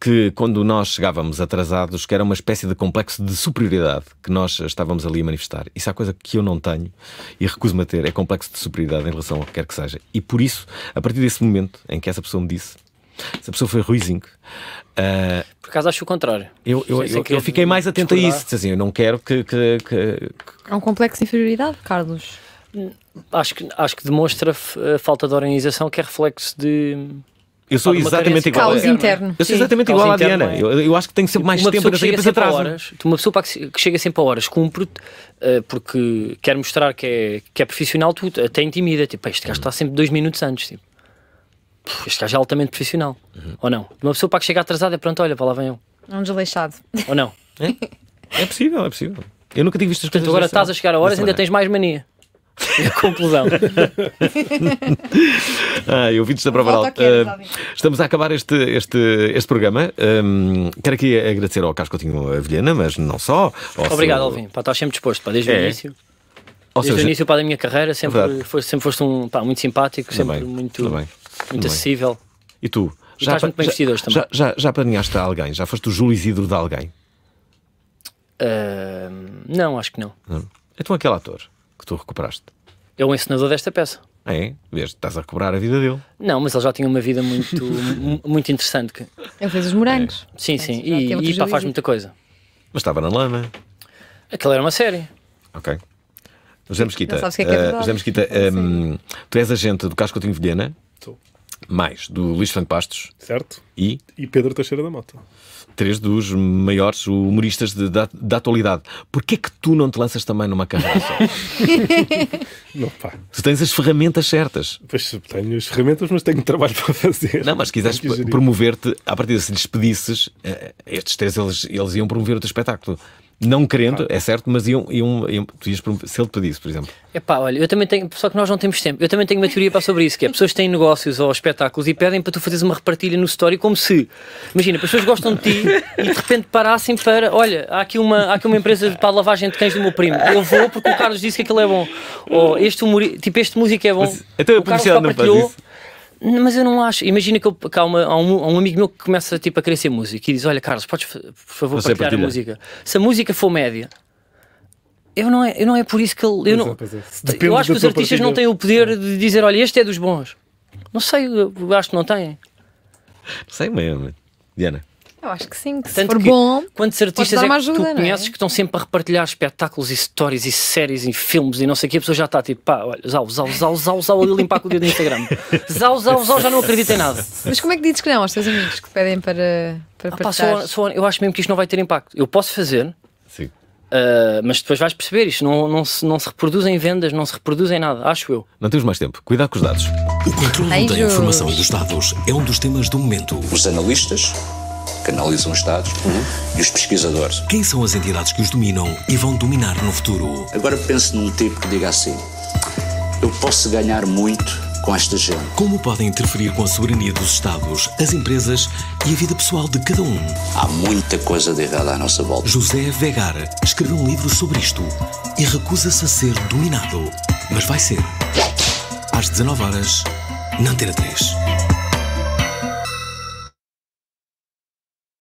que quando nós chegávamos atrasados que era uma espécie de complexo de superioridade que nós estávamos ali a manifestar. Isso é coisa que eu não tenho e recuso-me a ter. É complexo de superioridade em relação ao que quer que seja. E por isso, a partir desse momento em que essa pessoa me disse, essa pessoa foi ruizinho Uh, ah, Por acaso acho o contrário. Eu, eu, eu, eu é fiquei mais atento discordar. a isso. Assim, eu não quero que, que, que, Há um complexo de inferioridade, Carlos. Acho que, acho que demonstra a falta de organização que é reflexo de. Eu sou exatamente igual. Caos interno. Eu sou exatamente igual à Diana. É. Eu, eu, acho que tenho sempre mais uma tempo que sair para horas. Uma pessoa que chega sempre a horas cumpre eh, porque quer mostrar que é, que é profissional, tu até intimida. Tipo, este gajo está sempre dois minutos antes. Tipo este gajo é altamente profissional. Uhum. Ou não? Uma pessoa para que chega atrasada é pronto, olha, para lá vem eu. É um desleixado. Ou não? É, é possível, é possível. Eu nunca tive visto as agora estás a chegar a horas e ainda tens mais mania. E a conclusão. ah, ouvintes da Prova Oral. Eh, estamos a acabar este, este, este programa. Um, ehm, quero aqui agradecer ao Carlos Coutinho Avilhana, mas não só. Obrigado, seu... Alvin. Pá, estás sempre disposto, pá, desde é. o início. Desde seja... o início pá, da minha carreira, é sempre, foi, sempre foste um, pá, muito simpático, sempre muito muito acessível. E tu? já, estás muito bem vestido hoje também. Já, já, já planeaste a alguém? Já foste o Júlio Isidro de alguém? Uh, não, acho que não. É Então aquele ator que tu recuperaste? É o encenador desta peça. É, vês, estás a recuperar a vida dele. Não, mas ele já tinha uma vida muito, muito interessante. Que... Ele fez os morangos. É. Sim, é, sim, e, e, pá, faz muita coisa. Mas estava na lama. Aquela era uma série. Ok. José Mesquita, é uh, José Mesquita um, ehm, tu és agente do Casco Coutinho Vilhena? Estou mais do Luís Fernando Pastos. Certo. E? E Pedro Teixeira da Mota. Três dos maiores humoristas de, da, da atualidade. Porquê que tu não te lanças também numa carreira só? Tu tens as ferramentas certas. Pois, tenho as ferramentas, mas tenho trabalho para fazer. Não, mas se quiseres promover-te, a partir de se lhes pedisses, eh, estes três eles, eles iam promover o teu espetáculo não querendo, é certo, mas iam, iam, iam, se ele pedisse, por exemplo. é pá, olha, eu também tenho, só que nós não temos tempo, eu também tenho uma teoria para sobre isso, que é pessoas têm negócios ou espetáculos e pedem para tu fazeres uma repartilha no story como se, imagina, pessoas gostam de ti e de repente parassem para, olha, há aqui uma, há aqui uma empresa de, a lavagem de cães do meu primo, eu vou porque o Carlos disse que aquilo é bom, ou este humor, tipo, este música é bom, mas, então o Carlos publicidade não faz isso. Mas eu não acho. Imagina que, eu, que há, uma, há, um, há, um, amigo meu que começa tipo, a querer ser música e diz: Olha, Carlos, podes, por favor, Você partilhar partilha. a música. Se a música for média, eu não é, eu não é por isso que ele. Eu, não, eu acho que os artistas partilha. não têm o poder é. de dizer: Olha, este é dos bons. Não sei, eu acho que não têm. Não sei mesmo. Diana. Eu acho que sim, que Tanto se for que, bom. Quantos artistas é que ajuda, tu conheces é? que estão sempre a repartilhar espetáculos e stories e séries e filmes e não sei o que, a pessoa já está tipo, pá, olha, zau, zau, zau, zau, zau, ali limpar com o dedo do Instagram. Zau, zau, zau, já não acredito em nada. Mas como é que dizes que não aos teus amigos que pedem para, para ah, pá, sou, sou, Eu acho mesmo que isto não vai ter impacto. Eu posso fazer. Sim. Uh, mas depois vais perceber, isto não, não, se, não se reproduzem vendas, não se reproduzem nada, acho eu. Não temos mais tempo, cuidado com os dados. O controle da informação e dos dados é um dos temas do momento. Os analistas que analisam os dados, uhum. e os pesquisadores. Quem são as entidades que os dominam e vão dominar no futuro? Agora pense num tipo que diga assim: eu posso ganhar muito com esta gente. Como podem interferir com a soberania dos Estados, as empresas e a vida pessoal de cada um? Há muita coisa de errada à nossa volta. José Vegar escreveu um livro sobre isto e recusa-se a ser dominado. Mas vai ser. Às 19 horas, na Antena 3.